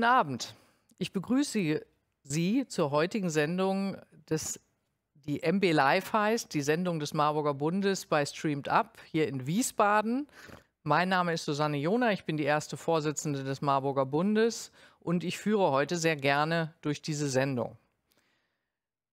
Guten Abend. Ich begrüße Sie zur heutigen Sendung des die MB Live heißt, die Sendung des Marburger Bundes bei Streamed Up hier in Wiesbaden. Mein Name ist Susanne Jona, ich bin die erste Vorsitzende des Marburger Bundes und ich führe heute sehr gerne durch diese Sendung.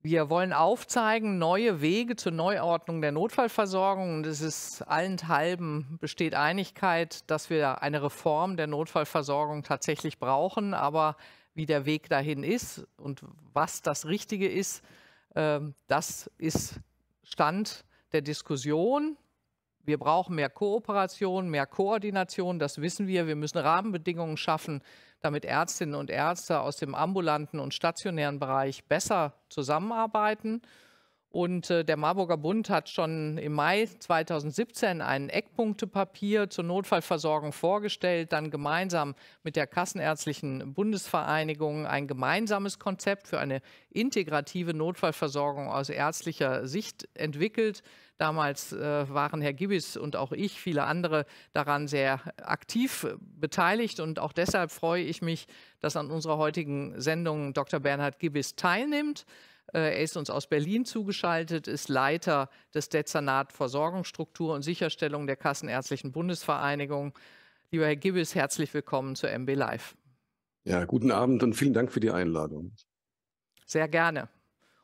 Wir wollen aufzeigen, neue Wege zur Neuordnung der Notfallversorgung. Und es ist allenthalben besteht Einigkeit, dass wir eine Reform der Notfallversorgung tatsächlich brauchen. Aber wie der Weg dahin ist und was das Richtige ist, ähm, das ist Stand der Diskussion. Wir brauchen mehr Kooperation, mehr Koordination, das wissen wir. Wir müssen Rahmenbedingungen schaffen, damit Ärztinnen und Ärzte aus dem ambulanten und stationären Bereich besser zusammenarbeiten. Und äh, der Marburger Bund hat schon im Mai 2017 ein Eckpunktepapier zur Notfallversorgung vorgestellt, dann gemeinsam mit der Kassenärztlichen Bundesvereinigung ein gemeinsames Konzept für eine integrative Notfallversorgung aus ärztlicher Sicht entwickelt. Damals äh, waren Herr Gibbis und auch ich, viele andere, daran sehr aktiv beteiligt. Und auch deshalb freue ich mich, dass an unserer heutigen Sendung Dr. Bernhard Gibbis teilnimmt. Äh, er ist uns aus Berlin zugeschaltet, ist Leiter des Dezernat Versorgungsstruktur und Sicherstellung der Kassenärztlichen Bundesvereinigung. Lieber Herr Gibbis, herzlich willkommen zu MB Live. Ja, guten Abend und vielen Dank für die Einladung. Sehr gerne.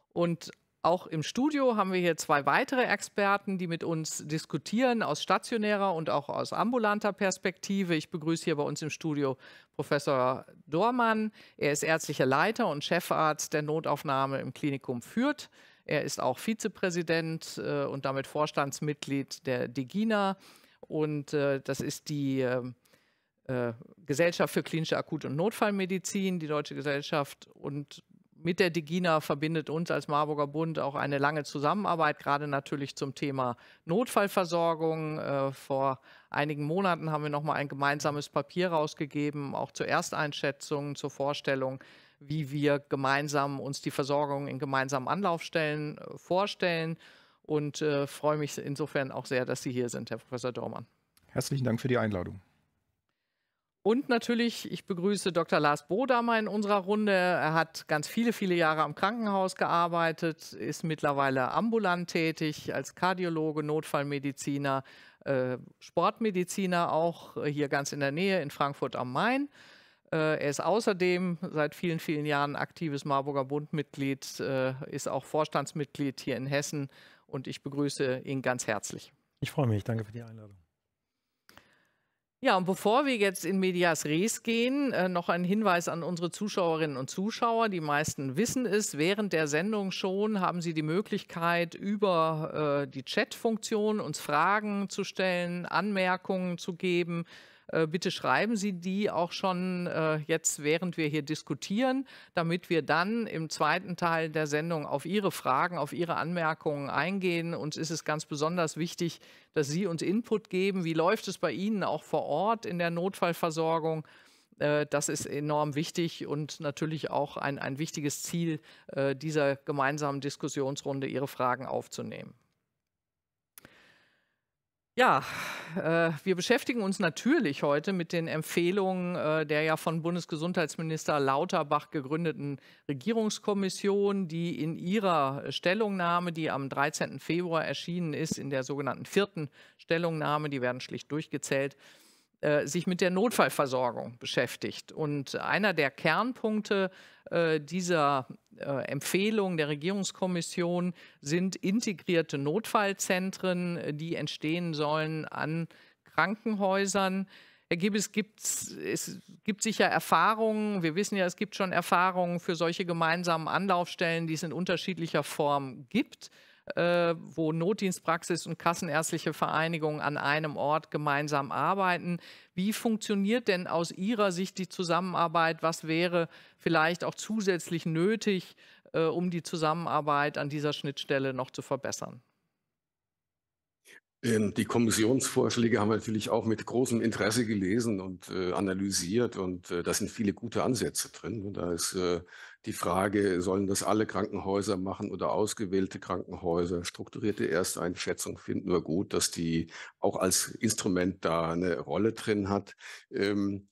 Und auch im Studio haben wir hier zwei weitere Experten, die mit uns diskutieren aus stationärer und auch aus ambulanter Perspektive. Ich begrüße hier bei uns im Studio Professor Dormann. Er ist ärztlicher Leiter und Chefarzt der Notaufnahme im Klinikum Fürth. Er ist auch Vizepräsident äh, und damit Vorstandsmitglied der Degina. Und äh, das ist die ähm, äh, Gesellschaft für klinische Akut- und Notfallmedizin, die Deutsche Gesellschaft und mit der Degina verbindet uns als Marburger Bund auch eine lange Zusammenarbeit, gerade natürlich zum Thema Notfallversorgung. Äh, vor einigen Monaten haben wir nochmal ein gemeinsames Papier rausgegeben, auch zur Ersteinschätzung, zur Vorstellung, wie wir gemeinsam uns die Versorgung in gemeinsamen Anlaufstellen äh, vorstellen. Und äh, freue mich insofern auch sehr, dass Sie hier sind, Herr Professor Dormann. Herzlichen Dank für die Einladung. Und natürlich, ich begrüße Dr. Lars Bodamer in unserer Runde. Er hat ganz viele, viele Jahre am Krankenhaus gearbeitet, ist mittlerweile ambulant tätig als Kardiologe, Notfallmediziner, äh, Sportmediziner auch äh, hier ganz in der Nähe in Frankfurt am Main. Äh, er ist außerdem seit vielen, vielen Jahren aktives Marburger Bundmitglied, ist auch Vorstandsmitglied hier in Hessen und ich begrüße ihn ganz herzlich. Ich freue mich, danke für die Einladung. Ja, und bevor wir jetzt in Medias Res gehen, äh, noch ein Hinweis an unsere Zuschauerinnen und Zuschauer. Die meisten wissen es, während der Sendung schon haben Sie die Möglichkeit, über äh, die Chat-Funktion uns Fragen zu stellen, Anmerkungen zu geben. Äh, bitte schreiben Sie die auch schon äh, jetzt, während wir hier diskutieren, damit wir dann im zweiten Teil der Sendung auf Ihre Fragen, auf Ihre Anmerkungen eingehen. Uns ist es ganz besonders wichtig, dass Sie uns Input geben. Wie läuft es bei Ihnen auch vor Ort in der Notfallversorgung? Äh, das ist enorm wichtig und natürlich auch ein, ein wichtiges Ziel dieser gemeinsamen Diskussionsrunde, Ihre Fragen aufzunehmen. Ja, äh, wir beschäftigen uns natürlich heute mit den Empfehlungen äh, der ja von Bundesgesundheitsminister Lauterbach gegründeten Regierungskommission, die in ihrer Stellungnahme, die am 13. Februar erschienen ist, in der sogenannten vierten Stellungnahme, die werden schlicht durchgezählt, äh, sich mit der Notfallversorgung beschäftigt. Und einer der Kernpunkte äh, dieser äh, Empfehlung der Regierungskommission sind integrierte Notfallzentren, äh, die entstehen sollen an Krankenhäusern. Herr Gibbes, es gibt sicher Erfahrungen. Wir wissen ja, es gibt schon Erfahrungen für solche gemeinsamen Anlaufstellen, die es in unterschiedlicher Form gibt äh, wo Notdienstpraxis und Kassenärztliche Vereinigung an einem Ort gemeinsam arbeiten. Wie funktioniert denn aus Ihrer Sicht die Zusammenarbeit? Was wäre vielleicht auch zusätzlich nötig, äh, um die Zusammenarbeit an dieser Schnittstelle noch zu verbessern? Ähm, die Kommissionsvorschläge haben wir natürlich auch mit großem Interesse gelesen und äh, analysiert und äh, da sind viele gute Ansätze drin. Da ist äh, die Frage, sollen das alle Krankenhäuser machen oder ausgewählte Krankenhäuser? Strukturierte Ersteinschätzung finden wir gut, dass die auch als Instrument da eine Rolle drin hat. Ähm,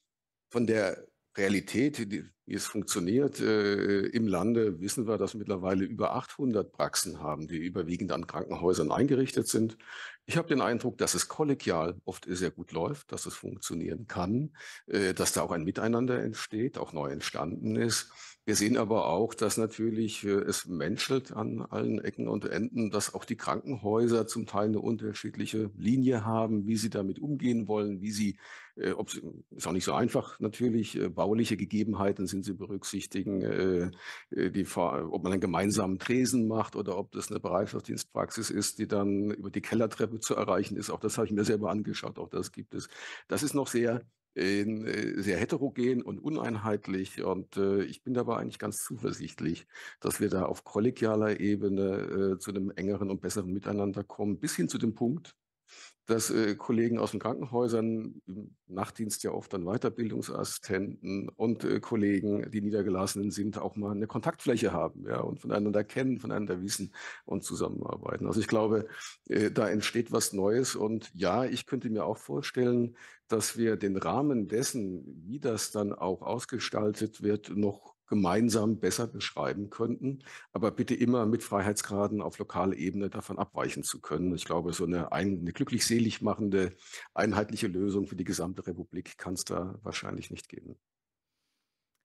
von der Realität, wie es funktioniert. Äh, Im Lande wissen wir, dass mittlerweile über 800 Praxen haben, die überwiegend an Krankenhäusern eingerichtet sind. Ich habe den Eindruck, dass es kollegial oft sehr gut läuft, dass es funktionieren kann, äh, dass da auch ein Miteinander entsteht, auch neu entstanden ist. Wir sehen aber auch, dass natürlich äh, es menschelt an allen Ecken und Enden, dass auch die Krankenhäuser zum Teil eine unterschiedliche Linie haben, wie sie damit umgehen wollen, wie sie äh, hm, ist auch nicht so einfach natürlich. Äh, bauliche Gegebenheiten sind zu berücksichtigen, äh, äh die, ob man einen gemeinsamen Tresen macht oder ob das eine Bereitschaftsdienstpraxis ist, die dann über die Kellertreppe zu erreichen ist. Auch das habe ich mir selber angeschaut, auch das gibt es. Das ist noch sehr äh, sehr heterogen und uneinheitlich. Und äh, ich bin dabei eigentlich ganz zuversichtlich, dass wir da auf kollegialer Ebene äh, zu einem engeren und besseren Miteinander kommen, bis hin zu dem Punkt, dass äh, Kollegen aus den Krankenhäusern im Nachtdienst ja oft dann Weiterbildungsassistenten und äh, Kollegen, die Niedergelassenen sind, auch mal eine Kontaktfläche haben ja, und voneinander kennen, voneinander wissen und zusammenarbeiten. Also ich glaube, äh, da entsteht was Neues und ja, ich könnte mir auch vorstellen, dass wir den Rahmen dessen, wie das dann auch ausgestaltet wird, noch gemeinsam besser beschreiben könnten, aber bitte immer mit Freiheitsgraden auf lokaler Ebene davon abweichen zu können. Ich glaube, so eine, ein, eine glücklich selig machende, einheitliche Lösung für die gesamte Republik kann es da wahrscheinlich nicht geben.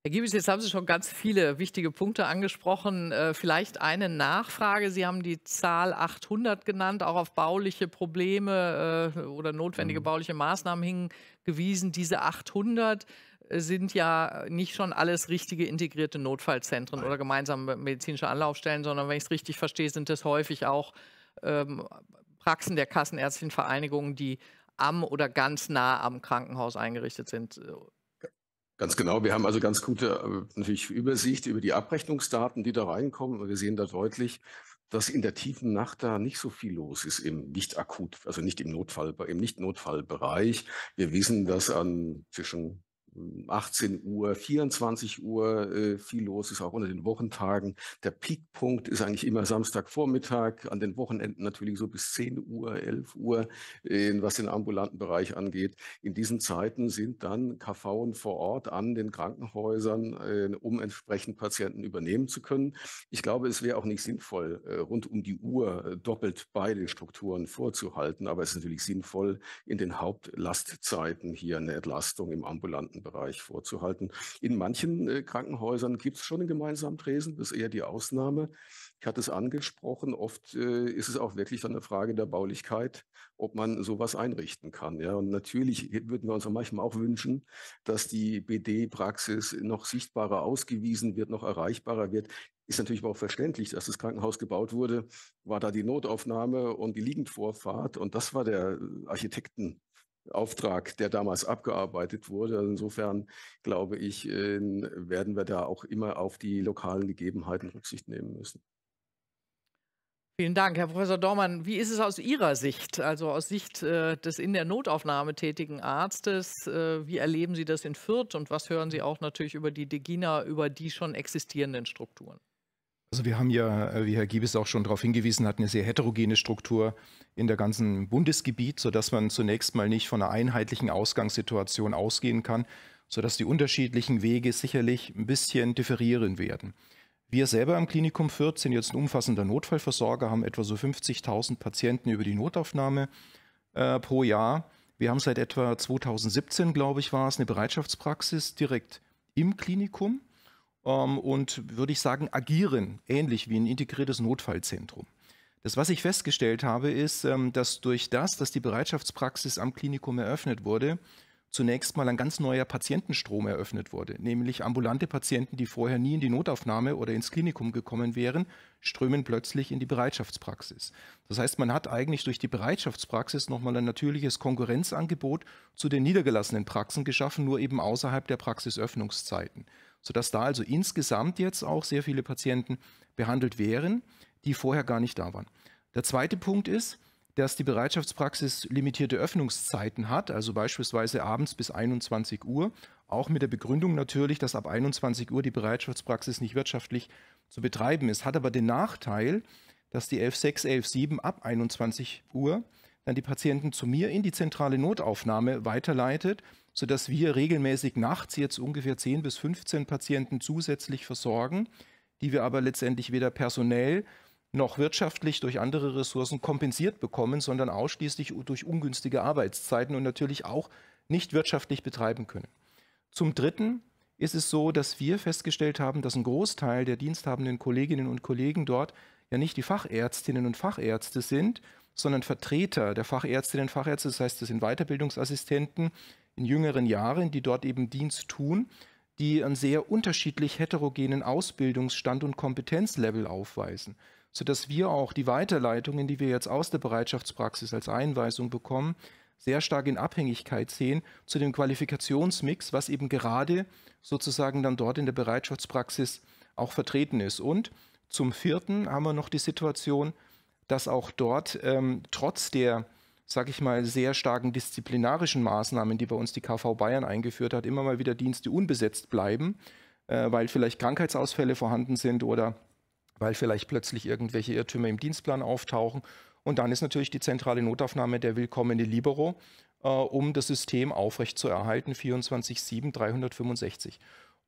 Herr Giebis, jetzt haben Sie schon ganz viele wichtige Punkte angesprochen. Äh, vielleicht eine Nachfrage. Sie haben die Zahl 800 genannt, auch auf bauliche Probleme äh, oder notwendige mhm. bauliche Maßnahmen hingewiesen. Diese 800, sind ja nicht schon alles richtige integrierte Notfallzentren oder gemeinsame medizinische Anlaufstellen, sondern wenn ich es richtig verstehe, sind das häufig auch ähm, Praxen der Kassenärztlichen Vereinigungen, die am oder ganz nah am Krankenhaus eingerichtet sind. Ganz genau. Wir haben also ganz gute äh, natürlich Übersicht über die Abrechnungsdaten, die da reinkommen. Wir sehen da deutlich, dass in der tiefen Nacht da nicht so viel los ist im nicht akut, also nicht im Notfall, im Nicht-Notfallbereich. Wir wissen, dass an zwischen 18 Uhr, 24 Uhr, äh, viel los ist auch unter den Wochentagen. Der Peakpunkt ist eigentlich immer Samstagvormittag, an den Wochenenden natürlich so bis 10 Uhr, 11 Uhr, äh, was den ambulanten Bereich angeht. In diesen Zeiten sind dann KV vor Ort an den Krankenhäusern, äh, um entsprechend Patienten übernehmen zu können. Ich glaube, es wäre auch nicht sinnvoll, äh, rund um die Uhr äh, doppelt beide Strukturen vorzuhalten, aber es ist natürlich sinnvoll, in den Hauptlastzeiten hier eine Entlastung im ambulanten Bereich Bereich vorzuhalten. In manchen äh, Krankenhäusern gibt es schon einen gemeinsamen Tresen, das ist eher die Ausnahme. Ich hatte es angesprochen, oft äh, ist es auch wirklich eine Frage der Baulichkeit, ob man sowas einrichten kann. Ja, und natürlich würden wir uns auch manchmal auch wünschen, dass die BD-Praxis noch sichtbarer ausgewiesen wird, noch erreichbarer wird. Ist natürlich auch verständlich, dass das Krankenhaus gebaut wurde, war da die Notaufnahme und die Liegendvorfahrt und das war der äh, Architekten Auftrag, der damals abgearbeitet wurde. Also insofern glaube ich, äh, werden wir da auch immer auf die lokalen Gegebenheiten Rücksicht nehmen müssen. Vielen Dank, Herr Professor Dormann. Wie ist es aus Ihrer Sicht, also aus Sicht äh, des in der Notaufnahme tätigen Arztes? Äh, wie erleben Sie das in Fürth und was hören Sie auch natürlich über die Degina, über die schon existierenden Strukturen? Also wir haben ja, äh, wie Herr Giebes auch schon darauf hingewiesen hat, eine sehr heterogene Struktur in der ganzen Bundesgebiet, sodass man zunächst mal nicht von einer einheitlichen Ausgangssituation ausgehen kann, sodass die unterschiedlichen Wege sicherlich ein bisschen differieren werden. Wir selber am Klinikum 14, jetzt ein umfassender Notfallversorger, haben etwa so 50.000 Patienten über die Notaufnahme äh, pro Jahr. Wir haben seit etwa 2017, glaube ich, war es, eine Bereitschaftspraxis direkt im Klinikum ähm, und würde ich sagen, agieren, ähnlich wie ein integriertes Notfallzentrum. Das, was ich festgestellt habe, ist, ähm, dass durch das, dass die Bereitschaftspraxis am Klinikum eröffnet wurde, zunächst mal ein ganz neuer Patientenstrom eröffnet wurde, nämlich ambulante Patienten, die vorher nie in die Notaufnahme oder ins Klinikum gekommen wären, strömen plötzlich in die Bereitschaftspraxis. Das heißt, man hat eigentlich durch die Bereitschaftspraxis nochmal ein natürliches Konkurrenzangebot zu den niedergelassenen Praxen geschaffen, nur eben außerhalb der Praxisöffnungszeiten sodass da also insgesamt jetzt auch sehr viele Patienten behandelt wären, die vorher gar nicht da waren. Der zweite Punkt ist, dass die Bereitschaftspraxis limitierte Öffnungszeiten hat, also beispielsweise abends bis 21 Uhr, auch mit der Begründung natürlich, dass ab 21 Uhr die Bereitschaftspraxis nicht wirtschaftlich zu betreiben ist, hat aber den Nachteil, dass die 11.6, 11.7 ab 21 Uhr dann die Patienten zu mir in die zentrale Notaufnahme weiterleitet sodass wir regelmäßig nachts jetzt ungefähr 10 bis 15 Patienten zusätzlich versorgen, die wir aber letztendlich weder personell noch wirtschaftlich durch andere Ressourcen kompensiert bekommen, sondern ausschließlich durch ungünstige Arbeitszeiten und natürlich auch nicht wirtschaftlich betreiben können. Zum Dritten ist es so, dass wir festgestellt haben, dass ein Großteil der diensthabenden Kolleginnen und Kollegen dort ja nicht die Fachärztinnen und Fachärzte sind, sondern Vertreter der Fachärztinnen und Fachärzte, das heißt, das sind Weiterbildungsassistenten, in jüngeren Jahren, die dort eben Dienst tun, die einen sehr unterschiedlich heterogenen Ausbildungsstand und Kompetenzlevel aufweisen, sodass wir auch die Weiterleitungen, die wir jetzt aus der Bereitschaftspraxis als Einweisung bekommen, sehr stark in Abhängigkeit sehen zu dem Qualifikationsmix, was eben gerade sozusagen dann dort in der Bereitschaftspraxis auch vertreten ist. Und zum vierten haben wir noch die Situation, dass auch dort ähm, trotz der sag ich mal, sehr starken disziplinarischen Maßnahmen, die bei uns die KV Bayern eingeführt hat, immer mal wieder Dienste unbesetzt bleiben, äh, weil vielleicht Krankheitsausfälle vorhanden sind oder weil vielleicht plötzlich irgendwelche Irrtümer im Dienstplan auftauchen. Und dann ist natürlich die zentrale Notaufnahme der willkommene Libero, äh, um das System aufrechtzuerhalten, 24-7, 365.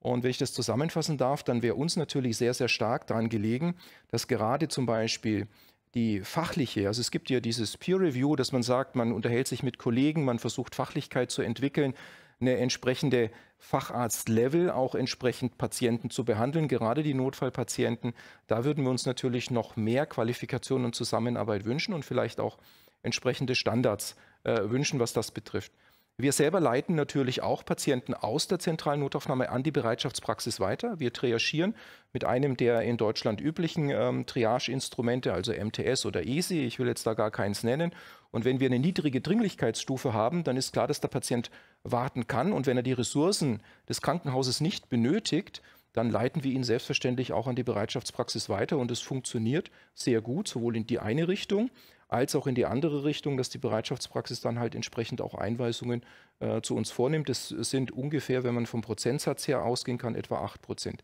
Und wenn ich das zusammenfassen darf, dann wäre uns natürlich sehr, sehr stark daran gelegen, dass gerade zum Beispiel die fachliche, also es gibt ja dieses Peer Review, dass man sagt, man unterhält sich mit Kollegen, man versucht Fachlichkeit zu entwickeln, eine entsprechende Facharzt-Level auch entsprechend Patienten zu behandeln, gerade die Notfallpatienten. Da würden wir uns natürlich noch mehr Qualifikation und Zusammenarbeit wünschen und vielleicht auch entsprechende Standards äh, wünschen, was das betrifft. Wir selber leiten natürlich auch Patienten aus der zentralen Notaufnahme an die Bereitschaftspraxis weiter. Wir triagieren mit einem der in Deutschland üblichen ähm, Triage-Instrumente, also MTS oder EASY. Ich will jetzt da gar keins nennen. Und wenn wir eine niedrige Dringlichkeitsstufe haben, dann ist klar, dass der Patient warten kann. Und wenn er die Ressourcen des Krankenhauses nicht benötigt, dann leiten wir ihn selbstverständlich auch an die Bereitschaftspraxis weiter und es funktioniert sehr gut, sowohl in die eine Richtung als auch in die andere Richtung, dass die Bereitschaftspraxis dann halt entsprechend auch Einweisungen äh, zu uns vornimmt. Das sind ungefähr, wenn man vom Prozentsatz her ausgehen kann, etwa 8 Prozent,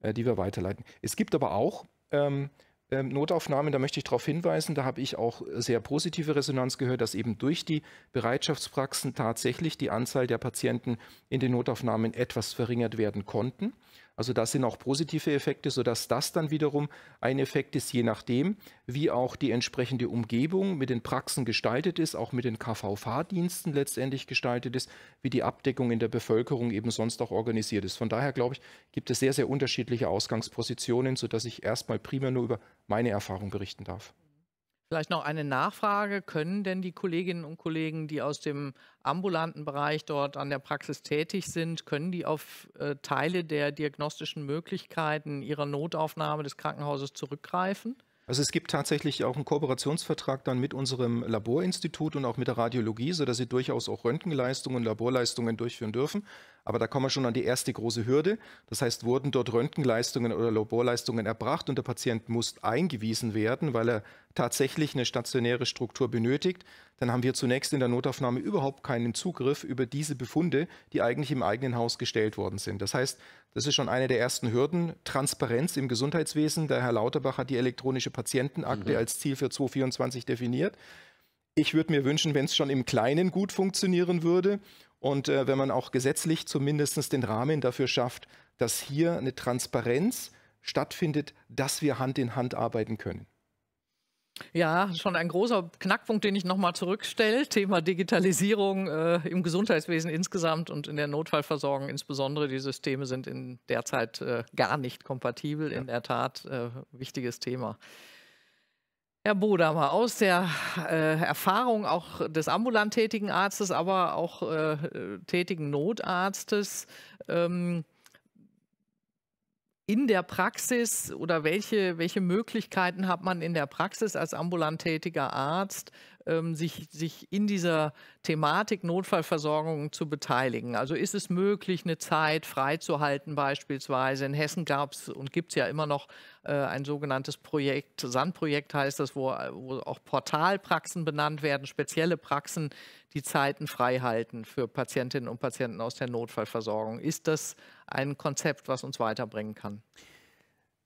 äh, die wir weiterleiten. Es gibt aber auch ähm, ähm, Notaufnahmen, da möchte ich darauf hinweisen, da habe ich auch sehr positive Resonanz gehört, dass eben durch die Bereitschaftspraxen tatsächlich die Anzahl der Patienten in den Notaufnahmen etwas verringert werden konnten. Also das sind auch positive Effekte, sodass das dann wiederum ein Effekt ist, je nachdem, wie auch die entsprechende Umgebung mit den Praxen gestaltet ist, auch mit den KV-Fahrdiensten letztendlich gestaltet ist, wie die Abdeckung in der Bevölkerung eben sonst auch organisiert ist. Von daher glaube ich, gibt es sehr, sehr unterschiedliche Ausgangspositionen, sodass ich erstmal primär nur über meine Erfahrung berichten darf. Vielleicht noch eine Nachfrage. Können denn die Kolleginnen und Kollegen, die aus dem ambulanten Bereich dort an der Praxis tätig sind, können die auf äh, Teile der diagnostischen Möglichkeiten ihrer Notaufnahme des Krankenhauses zurückgreifen? Also es gibt tatsächlich auch einen Kooperationsvertrag dann mit unserem Laborinstitut und auch mit der Radiologie, sodass sie durchaus auch Röntgenleistungen, und Laborleistungen durchführen dürfen. Aber da kommen wir schon an die erste große Hürde. Das heißt, wurden dort Röntgenleistungen oder Laborleistungen erbracht und der Patient muss eingewiesen werden, weil er tatsächlich eine stationäre Struktur benötigt, dann haben wir zunächst in der Notaufnahme überhaupt keinen Zugriff über diese Befunde, die eigentlich im eigenen Haus gestellt worden sind. Das heißt, das ist schon eine der ersten Hürden. Transparenz im Gesundheitswesen. Der Herr Lauterbach hat die elektronische Patientenakte mhm. als Ziel für 2024 definiert. Ich würde mir wünschen, wenn es schon im Kleinen gut funktionieren würde. Und äh, wenn man auch gesetzlich zumindest den Rahmen dafür schafft, dass hier eine Transparenz stattfindet, dass wir Hand in Hand arbeiten können. Ja, schon ein großer Knackpunkt, den ich nochmal zurückstelle. Thema Digitalisierung äh, im Gesundheitswesen insgesamt und in der Notfallversorgung insbesondere. Die Systeme sind in der Zeit äh, gar nicht kompatibel. Ja. In der Tat, äh, wichtiges Thema. Herr Bodamer, aus der äh, Erfahrung auch des ambulant tätigen Arztes, aber auch äh, tätigen Notarztes, ähm, in der Praxis oder welche, welche Möglichkeiten hat man in der Praxis als ambulant tätiger Arzt, ähm, sich, sich in dieser Thematik Notfallversorgung zu beteiligen. Also ist es möglich, eine Zeit freizuhalten beispielsweise. In Hessen gab es und gibt es ja immer noch äh, ein sogenanntes Projekt, Sandprojekt heißt das, wo, wo auch Portalpraxen benannt werden, spezielle Praxen, die Zeiten freihalten für Patientinnen und Patienten aus der Notfallversorgung. Ist das ein Konzept, was uns weiterbringen kann?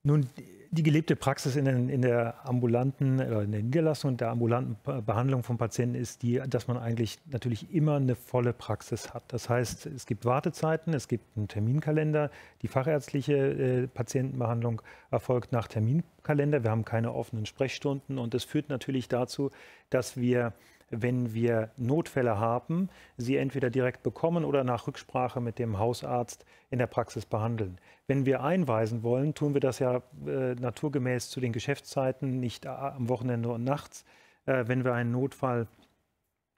Nun, die gelebte Praxis in, in der ambulanten, äh, in der Niederlassung und der ambulanten Behandlung von Patienten ist die, dass man eigentlich natürlich immer eine volle Praxis hat. Das heißt, es gibt Wartezeiten, es gibt einen Terminkalender. Die fachärztliche äh, Patientenbehandlung erfolgt nach Terminkalender. Wir haben keine offenen Sprechstunden und das führt natürlich dazu, dass wir wenn wir Notfälle haben, sie entweder direkt bekommen oder nach Rücksprache mit dem Hausarzt in der Praxis behandeln. Wenn wir einweisen wollen, tun wir das ja äh, naturgemäß zu den Geschäftszeiten, nicht äh, am Wochenende und nachts, äh, wenn wir einen Notfall,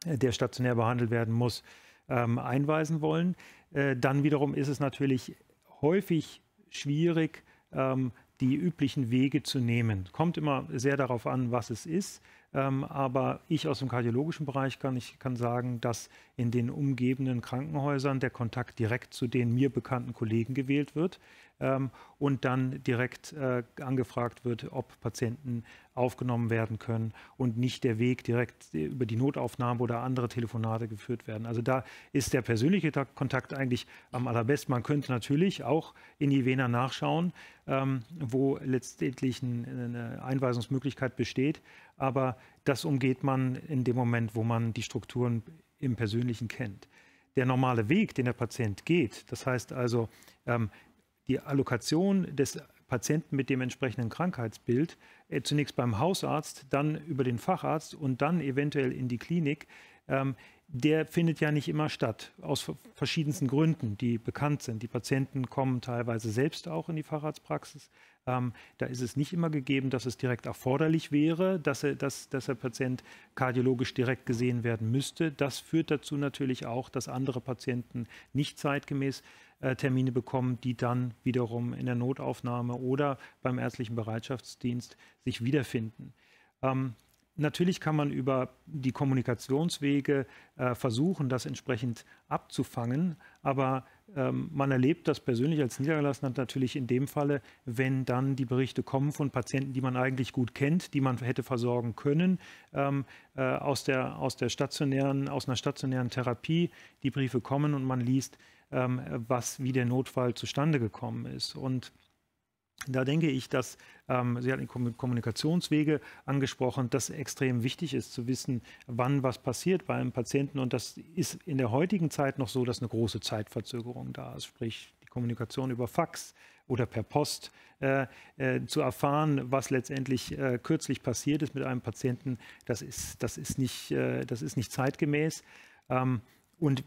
äh, der stationär behandelt werden muss, ähm, einweisen wollen. Äh, dann wiederum ist es natürlich häufig schwierig, ähm, die üblichen Wege zu nehmen. Kommt immer sehr darauf an, was es ist. Ähm, aber ich aus dem kardiologischen Bereich kann, ich kann sagen, dass in den umgebenden Krankenhäusern der Kontakt direkt zu den mir bekannten Kollegen gewählt wird ähm, und dann direkt äh, angefragt wird, ob Patienten aufgenommen werden können und nicht der Weg direkt äh, über die Notaufnahme oder andere Telefonate geführt werden. Also da ist der persönliche Kontakt eigentlich am allerbesten. Man könnte natürlich auch in die Vena nachschauen, ähm, wo letztendlich eine Einweisungsmöglichkeit besteht. Aber das umgeht man in dem Moment, wo man die Strukturen im Persönlichen kennt. Der normale Weg, den der Patient geht, das heißt also ähm, die Allokation des Patienten mit dem entsprechenden Krankheitsbild, äh, zunächst beim Hausarzt, dann über den Facharzt und dann eventuell in die Klinik, ähm, der findet ja nicht immer statt, aus verschiedensten Gründen, die bekannt sind. Die Patienten kommen teilweise selbst auch in die Facharztpraxis. Ähm, da ist es nicht immer gegeben, dass es direkt erforderlich wäre, dass, er, dass, dass der Patient kardiologisch direkt gesehen werden müsste. Das führt dazu natürlich auch, dass andere Patienten nicht zeitgemäß äh, Termine bekommen, die dann wiederum in der Notaufnahme oder beim ärztlichen Bereitschaftsdienst sich wiederfinden. Ähm, Natürlich kann man über die Kommunikationswege äh, versuchen, das entsprechend abzufangen, aber ähm, man erlebt das persönlich als Niedergelassener natürlich in dem Falle, wenn dann die Berichte kommen von Patienten, die man eigentlich gut kennt, die man hätte versorgen können, ähm, äh, aus, der, aus, der stationären, aus einer stationären Therapie, die Briefe kommen und man liest, ähm, was, wie der Notfall zustande gekommen ist. Und da denke ich, dass, ähm, Sie hatten die Kommunikationswege angesprochen, dass extrem wichtig ist zu wissen, wann was passiert bei einem Patienten. Und das ist in der heutigen Zeit noch so, dass eine große Zeitverzögerung da ist, sprich die Kommunikation über Fax oder per Post äh, äh, zu erfahren, was letztendlich äh, kürzlich passiert ist mit einem Patienten, das ist, das ist, nicht, äh, das ist nicht zeitgemäß. Ähm, und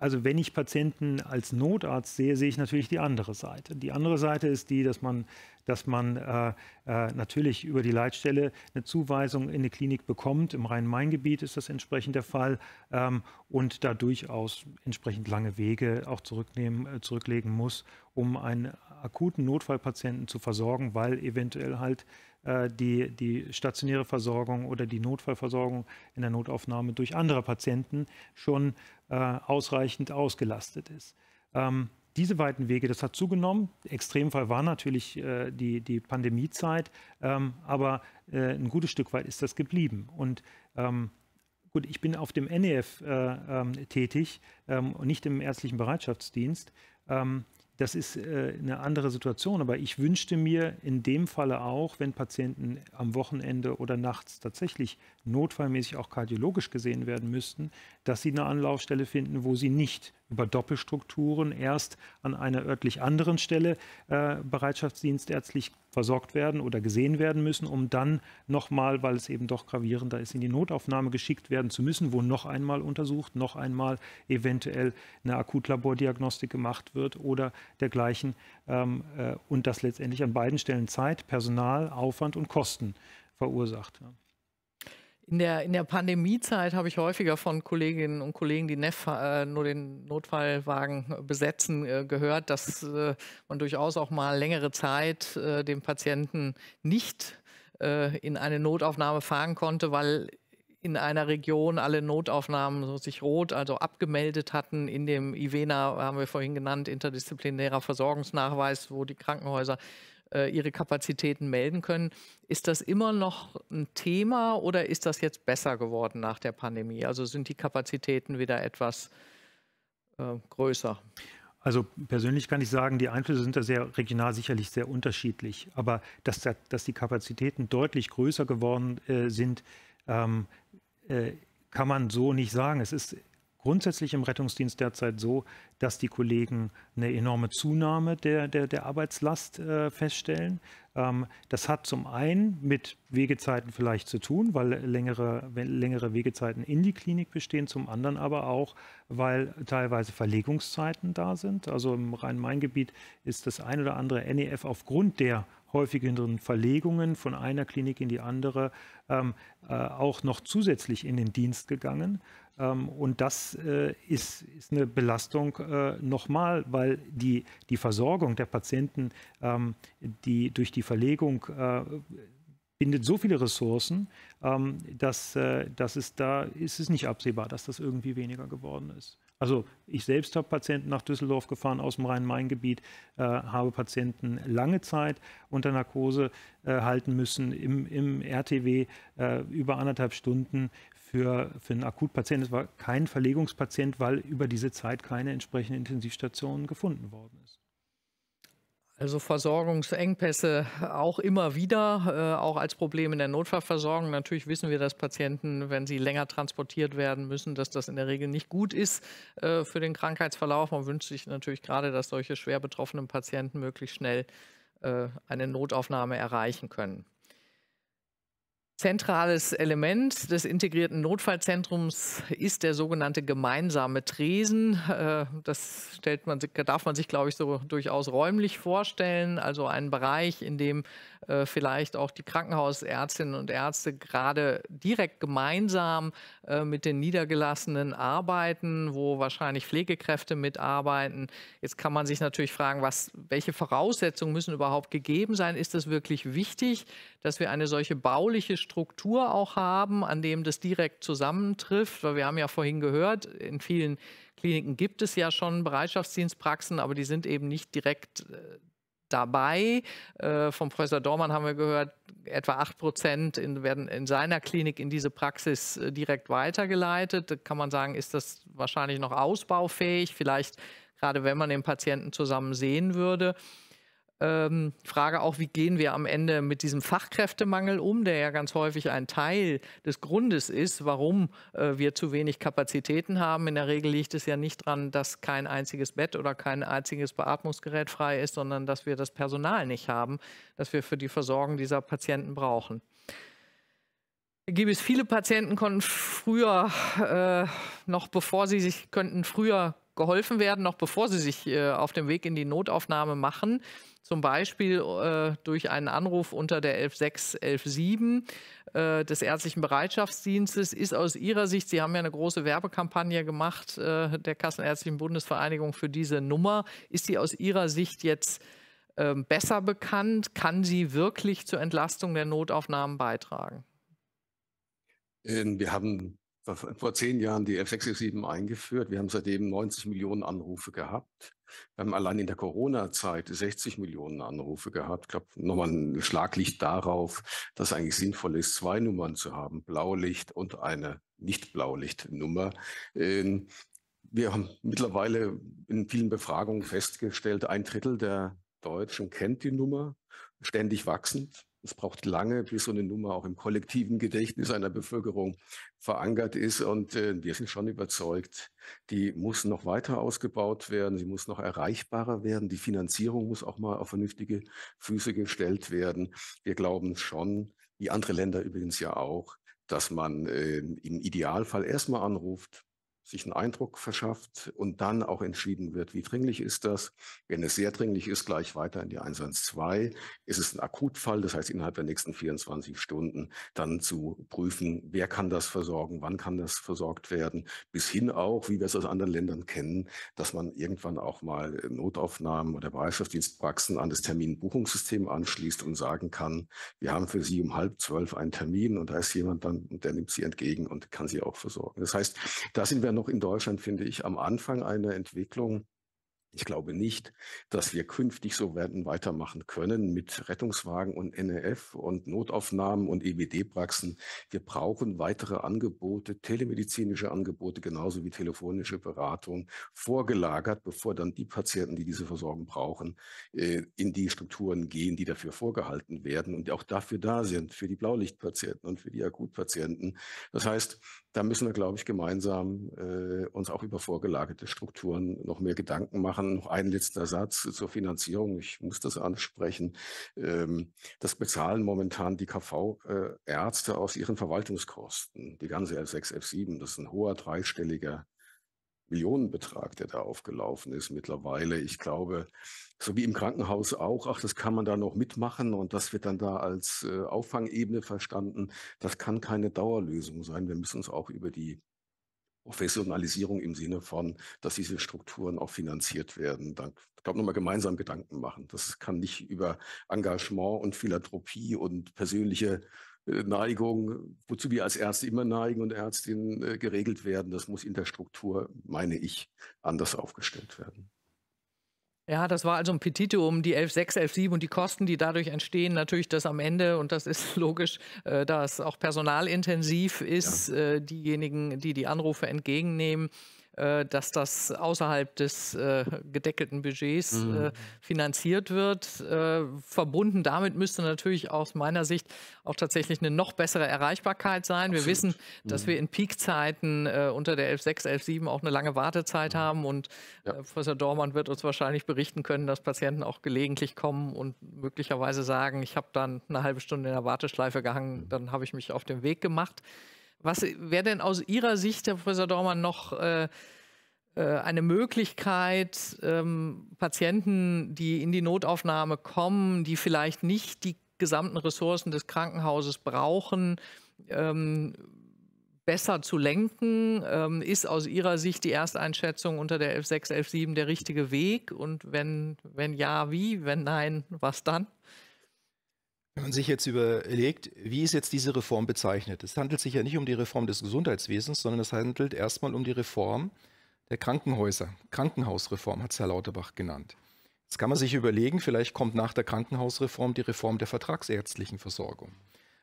also wenn ich Patienten als Notarzt sehe, sehe ich natürlich die andere Seite. Die andere Seite ist die, dass man, dass man äh, äh, natürlich über die Leitstelle eine Zuweisung in eine Klinik bekommt. Im Rhein-Main-Gebiet ist das entsprechend der Fall ähm, und da durchaus entsprechend lange Wege auch zurücknehmen, äh, zurücklegen muss, um einen akuten Notfallpatienten zu versorgen, weil eventuell halt äh, die, die stationäre Versorgung oder die Notfallversorgung in der Notaufnahme durch andere Patienten schon äh, ausreichend ausgelastet ist. Ähm, diese weiten Wege, das hat zugenommen. Extremfall war natürlich äh, die, die Pandemiezeit, ähm, aber äh, ein gutes Stück weit ist das geblieben. Und ähm, gut, ich bin auf dem NEF äh, ähm, tätig ähm, und nicht im ärztlichen Bereitschaftsdienst. Ähm, das ist äh, eine andere Situation, aber ich wünschte mir in dem Falle auch, wenn Patienten am Wochenende oder nachts tatsächlich notfallmäßig auch kardiologisch gesehen werden müssten, dass sie eine Anlaufstelle finden, wo sie nicht über Doppelstrukturen erst an einer örtlich anderen Stelle äh, bereitschaftsdienstärztlich versorgt werden oder gesehen werden müssen, um dann nochmal, weil es eben doch gravierender ist, in die Notaufnahme geschickt werden zu müssen, wo noch einmal untersucht, noch einmal eventuell eine Akutlabordiagnostik gemacht wird oder dergleichen. Ähm, äh, und das letztendlich an beiden Stellen Zeit, Personal, Aufwand und Kosten verursacht. Ja. In der, in der Pandemiezeit habe ich häufiger von Kolleginnen und Kollegen, die NEF, äh, nur den Notfallwagen äh, besetzen, äh, gehört, dass äh, man durchaus auch mal längere Zeit äh, den Patienten nicht äh, in eine Notaufnahme fahren konnte, weil in einer Region alle Notaufnahmen so sich rot, also abgemeldet hatten. In dem IVENA haben wir vorhin genannt, interdisziplinärer Versorgungsnachweis, wo die Krankenhäuser äh, ihre Kapazitäten melden können. Ist das immer noch ein Thema oder ist das jetzt besser geworden nach der Pandemie? Also sind die Kapazitäten wieder etwas äh, größer? Also persönlich kann ich sagen, die Einflüsse sind da sehr regional sicherlich sehr unterschiedlich. Aber dass, dass die Kapazitäten deutlich größer geworden äh, sind, ähm, äh, kann man so nicht sagen. Es ist grundsätzlich im Rettungsdienst derzeit so, dass die Kollegen eine enorme Zunahme der, der, der Arbeitslast äh, feststellen. Ähm, das hat zum einen mit Wegezeiten vielleicht zu tun, weil längere, längere Wegezeiten in die Klinik bestehen, zum anderen aber auch, weil teilweise Verlegungszeiten da sind. Also im Rhein-Main-Gebiet ist das ein oder andere NEF aufgrund der häufigeren Verlegungen von einer Klinik in die andere ähm, äh, auch noch zusätzlich in den Dienst gegangen. Ähm, und das äh, ist, ist, eine Belastung äh, nochmal, weil die, die Versorgung der Patienten, ähm, die durch die Verlegung äh, bindet so viele Ressourcen, ähm, dass, äh, dass es da ist es nicht absehbar, dass das irgendwie weniger geworden ist. Also ich selbst habe Patienten nach Düsseldorf gefahren aus dem Rhein-Main-Gebiet, äh, habe Patienten lange Zeit unter Narkose äh, halten müssen im, im RTW äh, über anderthalb Stunden für, für einen Akutpatienten. Es war kein Verlegungspatient, weil über diese Zeit keine entsprechende Intensivstation gefunden worden ist. Also Versorgungsengpässe auch immer wieder, äh, auch als Problem in der Notfallversorgung. Natürlich wissen wir, dass Patienten, wenn sie länger transportiert werden müssen, dass das in der Regel nicht gut ist äh, für den Krankheitsverlauf. Man wünscht sich natürlich gerade, dass solche schwer betroffenen Patienten möglichst schnell äh, eine Notaufnahme erreichen können. Zentrales Element des integrierten Notfallzentrums ist der sogenannte gemeinsame Tresen. Äh, das stellt man, darf man sich, glaube ich, so durchaus räumlich vorstellen. Also ein Bereich, in dem äh, vielleicht auch die Krankenhausärztinnen und Ärzte gerade direkt gemeinsam äh, mit den Niedergelassenen arbeiten, wo wahrscheinlich Pflegekräfte mitarbeiten. Jetzt kann man sich natürlich fragen, was, welche Voraussetzungen müssen überhaupt gegeben sein? Ist es wirklich wichtig, dass wir eine solche bauliche Struktur auch haben, an dem das direkt zusammentrifft. Weil wir haben ja vorhin gehört, in vielen Kliniken gibt es ja schon Bereitschaftsdienstpraxen, aber die sind eben nicht direkt äh, dabei. Äh, vom Professor Dormann haben wir gehört, etwa 8 Prozent werden in seiner Klinik in diese Praxis äh, direkt weitergeleitet. Da kann man sagen, ist das wahrscheinlich noch ausbaufähig, vielleicht gerade wenn man den Patienten zusammen sehen würde ähm, Frage auch, wie gehen wir am Ende mit diesem Fachkräftemangel um, der ja ganz häufig ein Teil des Grundes ist, warum äh, wir zu wenig Kapazitäten haben. In der Regel liegt es ja nicht daran, dass kein einziges Bett oder kein einziges Beatmungsgerät frei ist, sondern dass wir das Personal nicht haben, das wir für die Versorgung dieser Patienten brauchen. Gibt es viele Patienten konnten früher, äh, noch bevor sie sich könnten früher geholfen werden, noch bevor sie sich äh, auf dem Weg in die Notaufnahme machen. Zum Beispiel äh, durch einen Anruf unter der 11617 äh, des ärztlichen Bereitschaftsdienstes ist aus Ihrer Sicht, Sie haben ja eine große Werbekampagne gemacht äh, der Kassenärztlichen Bundesvereinigung für diese Nummer, ist sie aus Ihrer Sicht jetzt ähm, besser bekannt? Kann sie wirklich zur Entlastung der Notaufnahmen beitragen? Ähm, wir haben vor zehn Jahren die F667 eingeführt. Wir haben seitdem 90 Millionen Anrufe gehabt. Wir ähm, haben allein in der Corona-Zeit 60 Millionen Anrufe gehabt. Ich glaube, nochmal ein Schlaglicht darauf, dass es eigentlich sinnvoll ist, zwei Nummern zu haben, Blaulicht und eine Nicht-Blaulicht-Nummer. Ähm, wir haben mittlerweile in vielen Befragungen festgestellt, ein Drittel der Deutschen kennt die Nummer, ständig wachsend. Es braucht lange, bis so eine Nummer auch im kollektiven Gedächtnis einer Bevölkerung verankert ist. Und äh, wir sind schon überzeugt, die muss noch weiter ausgebaut werden, sie muss noch erreichbarer werden, die Finanzierung muss auch mal auf vernünftige Füße gestellt werden. Wir glauben schon, wie andere Länder übrigens ja auch, dass man äh, im Idealfall erstmal anruft, sich einen Eindruck verschafft und dann auch entschieden wird, wie dringlich ist das. Wenn es sehr dringlich ist, gleich weiter in die 112. Ist es ein Akutfall, das heißt innerhalb der nächsten 24 Stunden dann zu prüfen, wer kann das versorgen, wann kann das versorgt werden, bis hin auch, wie wir es aus anderen Ländern kennen, dass man irgendwann auch mal Notaufnahmen oder Bereitschaftsdienstpraxen an das Terminbuchungssystem anschließt und sagen kann, wir haben für Sie um halb zwölf einen Termin und da ist jemand dann, der nimmt Sie entgegen und kann Sie auch versorgen. Das heißt, da sind wir noch in Deutschland, finde ich, am Anfang einer Entwicklung. Ich glaube nicht, dass wir künftig so werden weitermachen können mit Rettungswagen und NRF und Notaufnahmen und EBD-Praxen. Wir brauchen weitere Angebote, telemedizinische Angebote, genauso wie telefonische Beratung, vorgelagert, bevor dann die Patienten, die diese Versorgung brauchen, äh, in die Strukturen gehen, die dafür vorgehalten werden und auch dafür da sind, für die Blaulichtpatienten und für die Akutpatienten. Das heißt, da müssen wir, glaube ich, gemeinsam äh, uns auch über vorgelagerte Strukturen noch mehr Gedanken machen. Noch ein letzter Satz zur Finanzierung. Ich muss das ansprechen. Ähm, das bezahlen momentan die KV-Ärzte äh, aus ihren Verwaltungskosten. Die ganze f 6 F7, das ist ein hoher dreistelliger Millionenbetrag, der da aufgelaufen ist mittlerweile. Ich glaube, so wie im Krankenhaus auch, ach, das kann man da noch mitmachen und das wird dann da als äh, Auffangebene verstanden. Das kann keine Dauerlösung sein. Wir müssen uns auch über die Professionalisierung im Sinne von, dass diese Strukturen auch finanziert werden. Dann, ich glaube, nochmal gemeinsam Gedanken machen. Das kann nicht über Engagement und Philanthropie und persönliche äh, Neigung, wozu wir als Ärzte immer neigen und Ärztinnen äh, geregelt werden, das muss in der Struktur, meine ich, anders aufgestellt werden. Ja, das war also ein Petito um die 11.6, 11.7 und die Kosten, die dadurch entstehen, natürlich, dass am Ende, und das ist logisch, äh, dass auch personalintensiv ist, ja. Äh, diejenigen, die die Anrufe entgegennehmen, äh, dass das außerhalb des äh, gedeckelten Budgets äh, mhm. äh, finanziert wird. Äh, verbunden damit müsste natürlich aus meiner Sicht auch tatsächlich eine noch bessere Erreichbarkeit sein. Absolut. Wir wissen, mhm. dass wir in Peakzeiten äh, unter der 11.6, 11.7 auch eine lange Wartezeit mhm. haben und ja. Professor Dormann wird uns wahrscheinlich berichten können, dass Patienten auch gelegentlich kommen und möglicherweise sagen, ich habe dann eine halbe Stunde in der Warteschleife gehangen, mhm. dann habe ich mich auf den Weg gemacht. Was wäre denn aus Ihrer Sicht, Herr Professor Dormann, noch äh, äh, eine Möglichkeit, ähm, Patienten, die in die Notaufnahme kommen, die vielleicht nicht die gesamten Ressourcen des Krankenhauses brauchen, ähm, besser zu lenken? Ähm, ist aus Ihrer Sicht die Ersteinschätzung unter der 11617 der richtige Weg? Und wenn, wenn ja, wie? Wenn nein, was dann? Wenn man sich jetzt überlegt, wie ist jetzt diese Reform bezeichnet? Es handelt sich ja nicht um die Reform des Gesundheitswesens, sondern es handelt erstmal um die Reform der Krankenhäuser. Krankenhausreform hat es Herr Lauterbach genannt. Jetzt kann man sich überlegen, vielleicht kommt nach der Krankenhausreform die Reform der vertragsärztlichen Versorgung.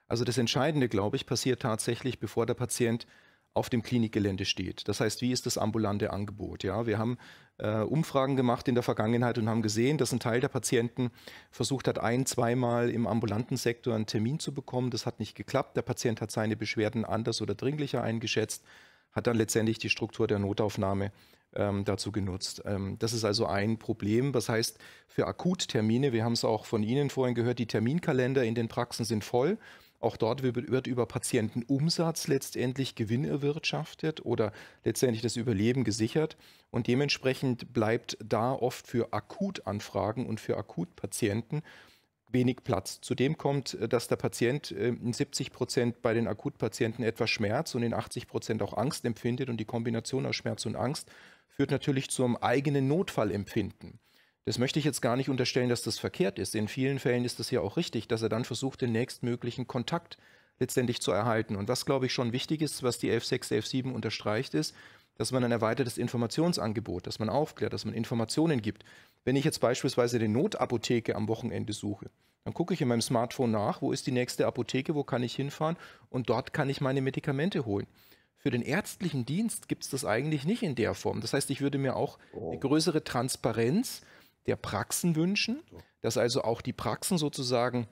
Also das Entscheidende, glaube ich, passiert tatsächlich, bevor der Patient auf dem Klinikgelände steht. Das heißt, wie ist das ambulante Angebot? Ja, wir haben äh, Umfragen gemacht in der Vergangenheit und haben gesehen, dass ein Teil der Patienten versucht hat, ein-, zweimal im ambulanten Sektor einen Termin zu bekommen. Das hat nicht geklappt. Der Patient hat seine Beschwerden anders oder dringlicher eingeschätzt, hat dann letztendlich die Struktur der Notaufnahme ähm, dazu genutzt. Ähm, das ist also ein Problem. Das heißt, für Akuttermine, wir haben es auch von Ihnen vorhin gehört, die Terminkalender in den Praxen sind voll. Auch dort wird über Patientenumsatz letztendlich Gewinn erwirtschaftet oder letztendlich das Überleben gesichert. Und dementsprechend bleibt da oft für Akutanfragen und für Akutpatienten wenig Platz. Zudem kommt, äh, dass der Patient ähm, in 70 Prozent bei den Akutpatienten etwas Schmerz und in 80 Prozent auch Angst empfindet. Und die Kombination aus Schmerz und Angst führt natürlich zum eigenen Notfallempfinden. Das möchte ich jetzt gar nicht unterstellen, dass das verkehrt ist. In vielen Fällen ist das ja auch richtig, dass er dann versucht, den nächstmöglichen Kontakt letztendlich zu erhalten. Und was, glaube ich, schon wichtig ist, was die 11.6, 11.7 unterstreicht, ist, dass man ein erweitertes Informationsangebot, dass man aufklärt, dass man Informationen gibt. Wenn ich jetzt beispielsweise eine Notapotheke am Wochenende suche, dann gucke ich in meinem Smartphone nach, wo ist die nächste Apotheke, wo kann ich hinfahren und dort kann ich meine Medikamente holen. Für den ärztlichen Dienst gibt es das eigentlich nicht in der Form. Das heißt, ich würde mir auch eine oh. größere Transparenz der Praxen wünschen, dass also auch die Praxen sozusagen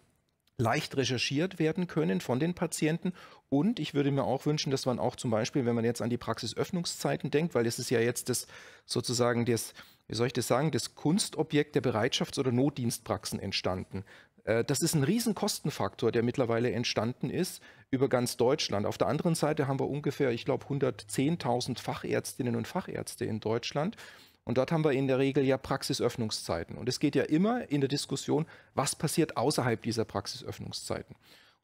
leicht recherchiert werden können von den Patienten. Und ich würde mir auch wünschen, dass man auch zum Beispiel, wenn man jetzt an die Praxisöffnungszeiten denkt, weil es ist ja jetzt das sozusagen das, wie soll ich das sagen, das Kunstobjekt der Bereitschafts- oder Notdienstpraxen entstanden. Äh, das ist ein riesen Kostenfaktor, der mittlerweile entstanden ist über ganz Deutschland. Auf der anderen Seite haben wir ungefähr, ich glaube, 110.000 Fachärztinnen und Fachärzte in Deutschland. Und dort haben wir in der Regel ja Praxisöffnungszeiten. Und es geht ja immer in der Diskussion, was passiert außerhalb dieser Praxisöffnungszeiten.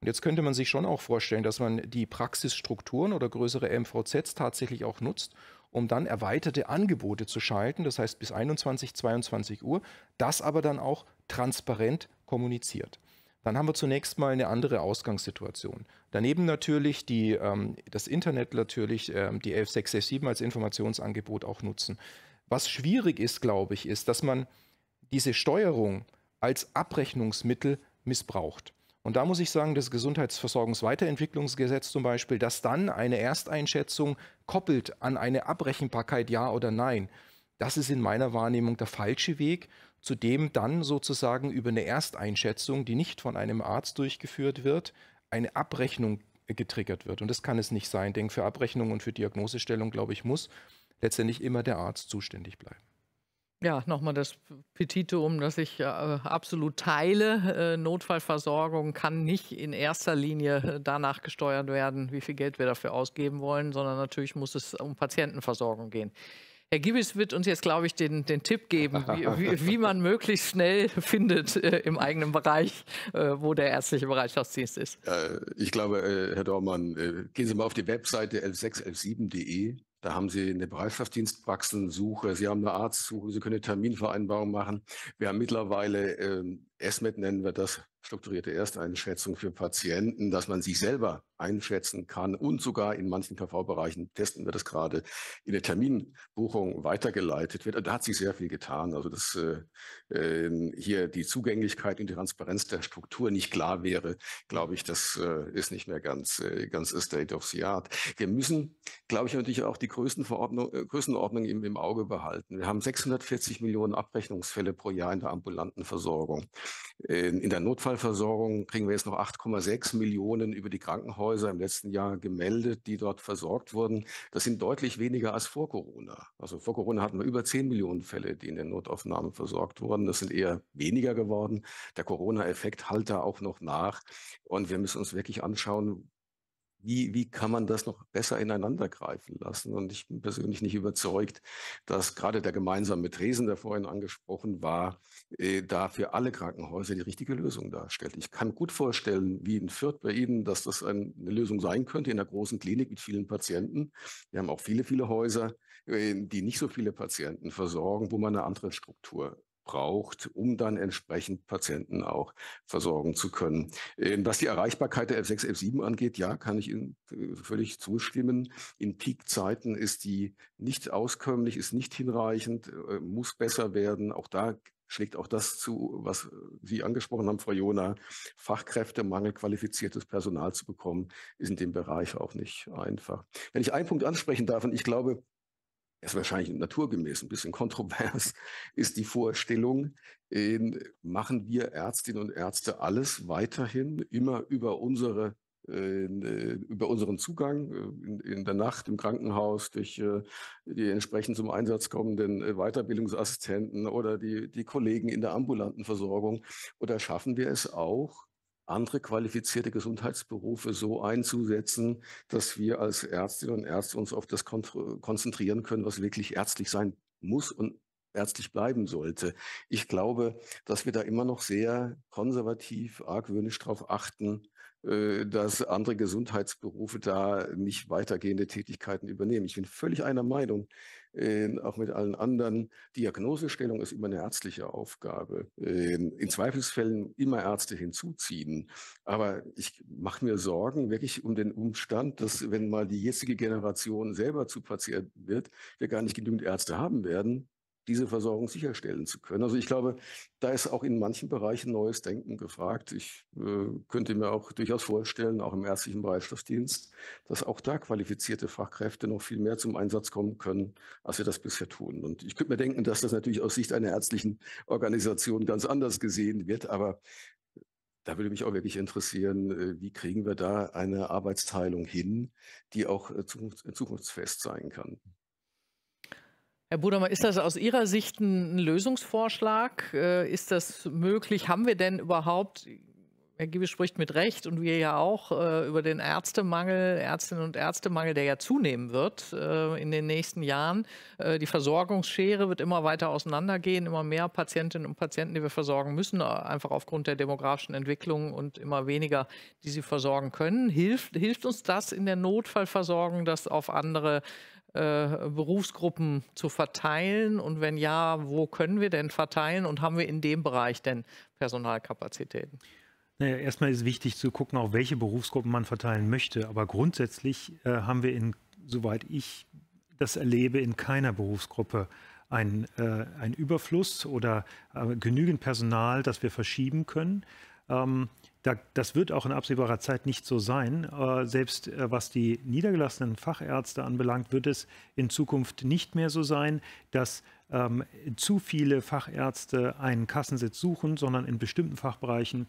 Und jetzt könnte man sich schon auch vorstellen, dass man die Praxisstrukturen oder größere MVZs tatsächlich auch nutzt, um dann erweiterte Angebote zu schalten, das heißt bis 21, 22 Uhr, das aber dann auch transparent kommuniziert dann haben wir zunächst mal eine andere Ausgangssituation. Daneben natürlich die, ähm, das Internet natürlich, ähm, die 11667 als Informationsangebot auch nutzen. Was schwierig ist, glaube ich, ist, dass man diese Steuerung als Abrechnungsmittel missbraucht. Und da muss ich sagen, das Gesundheitsversorgungsweiterentwicklungsgesetz zum Beispiel, das dann eine Ersteinschätzung koppelt an eine Abrechenbarkeit ja oder nein, das ist in meiner Wahrnehmung der falsche Weg, zu dem dann sozusagen über eine Ersteinschätzung, die nicht von einem Arzt durchgeführt wird, eine Abrechnung getriggert wird. Und das kann es nicht sein, denn für Abrechnung und für Diagnosestellung, glaube ich, muss letztendlich immer der Arzt zuständig bleiben. Ja, nochmal das Petitum, das ich äh, absolut teile. Äh, Notfallversorgung kann nicht in erster Linie äh, danach gesteuert werden, wie viel Geld wir dafür ausgeben wollen, sondern natürlich muss es um Patientenversorgung gehen. Herr Gibbis wird uns jetzt, glaube ich, den, den Tipp geben, wie, wie, wie, man möglichst schnell findet äh, im eigenen Bereich, äh, wo der ärztliche Bereitschaftsdienst ist. Äh, ich glaube, Herr Dormann, gehen Sie mal auf die Webseite 11617.de da haben Sie eine Bereitschaftsdienstpraxensuche, Sie haben eine Arztsuche, Sie können eine Terminvereinbarung machen. Wir haben mittlerweile ähm, ESMET nennen wir das, strukturierte Ersteinschätzung für Patienten, dass man sich selber einschätzen kann und sogar in manchen KV-Bereichen testen wir das gerade in der Terminbuchung weitergeleitet wird. da hat sich sehr viel getan. Also dass äh, ähm, hier die Zugänglichkeit und die Transparenz der Struktur nicht klar wäre, glaube ich, das äh, ist nicht mehr ganz äh, ganz State of the Art. Wir müssen, glaube ich, natürlich auch die Größenverordnung, äh, Größenordnung im, im Auge behalten. Wir haben 640 Millionen Abrechnungsfälle pro Jahr in der ambulanten Versorgung. In der Notfallversorgung kriegen wir jetzt noch 8,6 Millionen über die Krankenhäuser im letzten Jahr gemeldet, die dort versorgt wurden. Das sind deutlich weniger als vor Corona. Also vor Corona hatten wir über 10 Millionen Fälle, die in den Notaufnahmen versorgt wurden. Das sind eher weniger geworden. Der Corona-Effekt halt da auch noch nach. Und wir müssen uns wirklich anschauen, wie, wie kann man das noch besser ineinander greifen lassen? Und ich bin persönlich nicht überzeugt, dass gerade der gemeinsame Tresen, der vorhin angesprochen war, äh, da für alle Krankenhäuser die richtige Lösung darstellt. Ich kann gut vorstellen, wie in Fürth bei Ihnen, dass das eine Lösung sein könnte in einer großen Klinik mit vielen Patienten. Wir haben auch viele, viele Häuser, äh, die nicht so viele Patienten versorgen, wo man eine andere Struktur braucht, um dann entsprechend Patienten auch versorgen zu können. Ähm, was die Erreichbarkeit der F6, F7 angeht, ja, kann ich Ihnen äh, völlig zustimmen. In Peakzeiten ist die nicht auskömmlich, ist nicht hinreichend, äh, muss besser werden. Auch da schlägt auch das zu, was äh, Sie angesprochen haben, Frau Jona. Fachkräftemangel, qualifiziertes Personal zu bekommen, ist in dem Bereich auch nicht einfach. Wenn ich einen Punkt ansprechen darf, und ich glaube, ist wahrscheinlich naturgemäß ein bisschen kontrovers, ist die Vorstellung, äh, machen wir Ärztinnen und Ärzte alles weiterhin immer über unsere über unseren Zugang in, der Nacht im Krankenhaus durch äh, die entsprechend zum Einsatz kommenden äh, Weiterbildungsassistenten oder die, die Kollegen in der ambulanten Versorgung? Oder schaffen wir es auch, andere qualifizierte Gesundheitsberufe so einzusetzen, dass wir als Ärztinnen und Ärzte uns auf das konzentrieren können, was wirklich ärztlich sein muss und ärztlich bleiben sollte. Ich glaube, dass wir da immer noch sehr konservativ, argwöhnisch darauf achten, äh, dass andere Gesundheitsberufe da nicht weitergehende Tätigkeiten übernehmen. Ich bin völlig einer Meinung, ähm, auch mit allen anderen. Diagnosestellung ist immer eine ärztliche Aufgabe. Ähm, in Zweifelsfällen immer Ärzte hinzuziehen. Aber ich mache mir Sorgen wirklich um den Umstand, dass wenn mal die jetzige Generation selber zu Patient wird, wir gar nicht genügend Ärzte haben werden diese Versorgung sicherstellen zu können. Also ich glaube, da ist auch in manchen Bereichen neues Denken gefragt. Ich äh, könnte mir auch durchaus vorstellen, auch im ärztlichen Bereitschaftsdienst, dass auch da qualifizierte Fachkräfte noch viel mehr zum Einsatz kommen können, als wir das bisher tun. Und ich könnte mir denken, dass das natürlich aus Sicht einer ärztlichen Organisation ganz anders gesehen wird, aber da würde mich auch wirklich interessieren, äh, wie kriegen wir da eine Arbeitsteilung hin, die auch äh, zukunftsfest sein kann. Herr Budermann, ist das aus Ihrer Sicht ein Lösungsvorschlag? Äh, ist das möglich? Haben wir denn überhaupt, Herr Giebel spricht mit Recht und wir ja auch, äh, über den Ärztemangel, Ärztinnen und Ärztemangel, der ja zunehmen wird äh, in den nächsten Jahren. Die Versorgungsschere wird immer weiter auseinandergehen, immer mehr Patientinnen und Patienten, die wir versorgen müssen, einfach aufgrund der demografischen Entwicklung und immer weniger, die sie versorgen können. Hilft, hilft uns das in der Notfallversorgung, dass auf andere äh, Berufsgruppen zu verteilen? Und wenn ja, wo können wir denn verteilen und haben wir in dem Bereich denn Personalkapazitäten? Naja, erstmal ist wichtig zu gucken, auf welche Berufsgruppen man verteilen möchte. Aber grundsätzlich äh, haben wir in, soweit ich das erlebe, in keiner Berufsgruppe einen, äh, einen Überfluss oder äh, genügend Personal, das wir verschieben können. Ähm, da, das wird auch in absehbarer Zeit nicht so sein. Äh, selbst äh, was die niedergelassenen Fachärzte anbelangt, wird es in Zukunft nicht mehr so sein, dass ähm, zu viele Fachärzte einen Kassensitz suchen, sondern in bestimmten Fachbereichen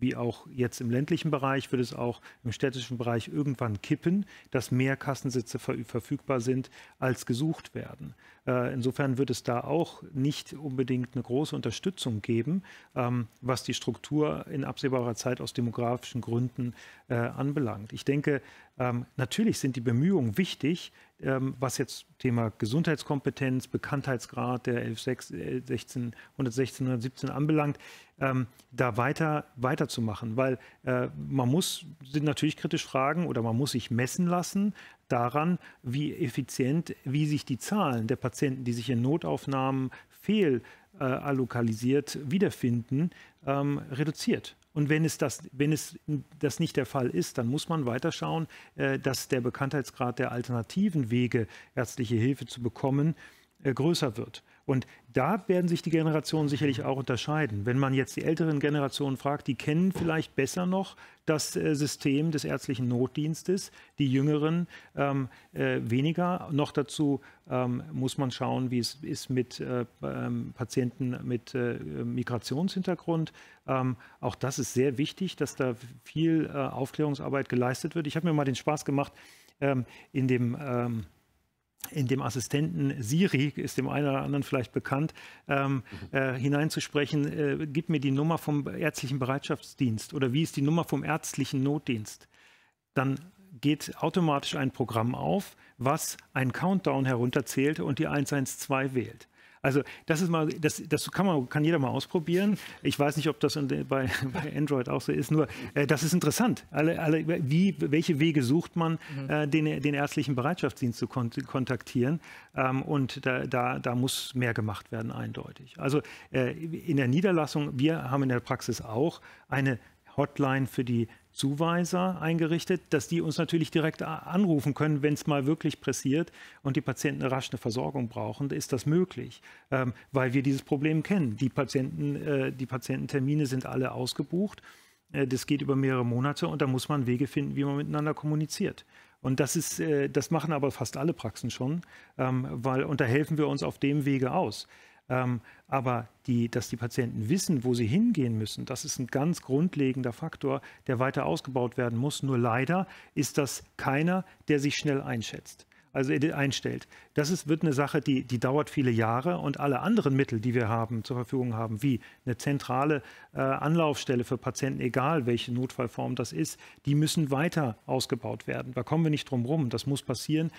wie auch jetzt im ländlichen Bereich, wird es auch im städtischen Bereich irgendwann kippen, dass mehr Kassensitze ver verfügbar sind, als gesucht werden. Äh, insofern wird es da auch nicht unbedingt eine große Unterstützung geben, ähm, was die Struktur in absehbarer Zeit aus demografischen Gründen äh, anbelangt. Ich denke, ähm, natürlich sind die Bemühungen wichtig, ähm, was jetzt Thema Gesundheitskompetenz, Bekanntheitsgrad der 116, 116, 117 anbelangt ähm, da weiter, weiterzumachen. Weil äh, man muss sind natürlich kritisch fragen oder man muss sich messen lassen daran, wie effizient, wie sich die Zahlen der Patienten, die sich in Notaufnahmen fehl äh, allokalisiert wiederfinden, ähm, reduziert. Und wenn es, das, wenn es das nicht der Fall ist, dann muss man weiterschauen, äh, dass der Bekanntheitsgrad der alternativen Wege, ärztliche Hilfe zu bekommen, äh, größer wird. Und da werden sich die Generationen sicherlich auch unterscheiden. Wenn man jetzt die älteren Generationen fragt, die kennen vielleicht besser noch das äh, System des ärztlichen Notdienstes, die jüngeren ähm, äh, weniger. Noch dazu ähm, muss man schauen, wie es ist mit äh, ähm, Patienten mit äh, Migrationshintergrund. Ähm, auch das ist sehr wichtig, dass da viel äh, Aufklärungsarbeit geleistet wird. Ich habe mir mal den Spaß gemacht, ähm, in dem ähm, in dem Assistenten Siri, ist dem einen oder anderen vielleicht bekannt, ähm, mhm. äh, hineinzusprechen, äh, gib mir die Nummer vom ärztlichen Bereitschaftsdienst oder wie ist die Nummer vom ärztlichen Notdienst, dann geht automatisch ein Programm auf, was einen Countdown herunterzählt und die 112 wählt. Also das ist mal, das, das kann man, kann jeder mal ausprobieren. Ich weiß nicht, ob das bei, bei Android auch so ist, nur äh, das ist interessant. Alle, alle, wie, welche Wege sucht man, mhm. äh, den, den ärztlichen Bereitschaftsdienst zu kon kontaktieren? Ähm, und da, da, da muss mehr gemacht werden, eindeutig. Also äh, in der Niederlassung, wir haben in der Praxis auch eine Hotline für die Zuweiser eingerichtet, dass die uns natürlich direkt anrufen können, wenn es mal wirklich pressiert und die Patienten rasch eine Versorgung brauchen, ist das möglich, ähm, weil wir dieses Problem kennen. Die, Patienten, äh, die Patiententermine sind alle ausgebucht. Äh, das geht über mehrere Monate und da muss man Wege finden, wie man miteinander kommuniziert. Und das ist, äh, das machen aber fast alle Praxen schon, ähm, weil und da helfen wir uns auf dem Wege aus. Ähm, aber die, dass die Patienten wissen, wo sie hingehen müssen, das ist ein ganz grundlegender Faktor, der weiter ausgebaut werden muss. Nur leider ist das keiner, der sich schnell einschätzt. Also äh, einstellt. Das ist, wird eine Sache, die, die dauert viele Jahre und alle anderen Mittel, die wir haben, zur Verfügung haben, wie eine zentrale äh, Anlaufstelle für Patienten, egal welche Notfallform das ist, die müssen weiter ausgebaut werden. Da kommen wir nicht drum rum. Das muss passieren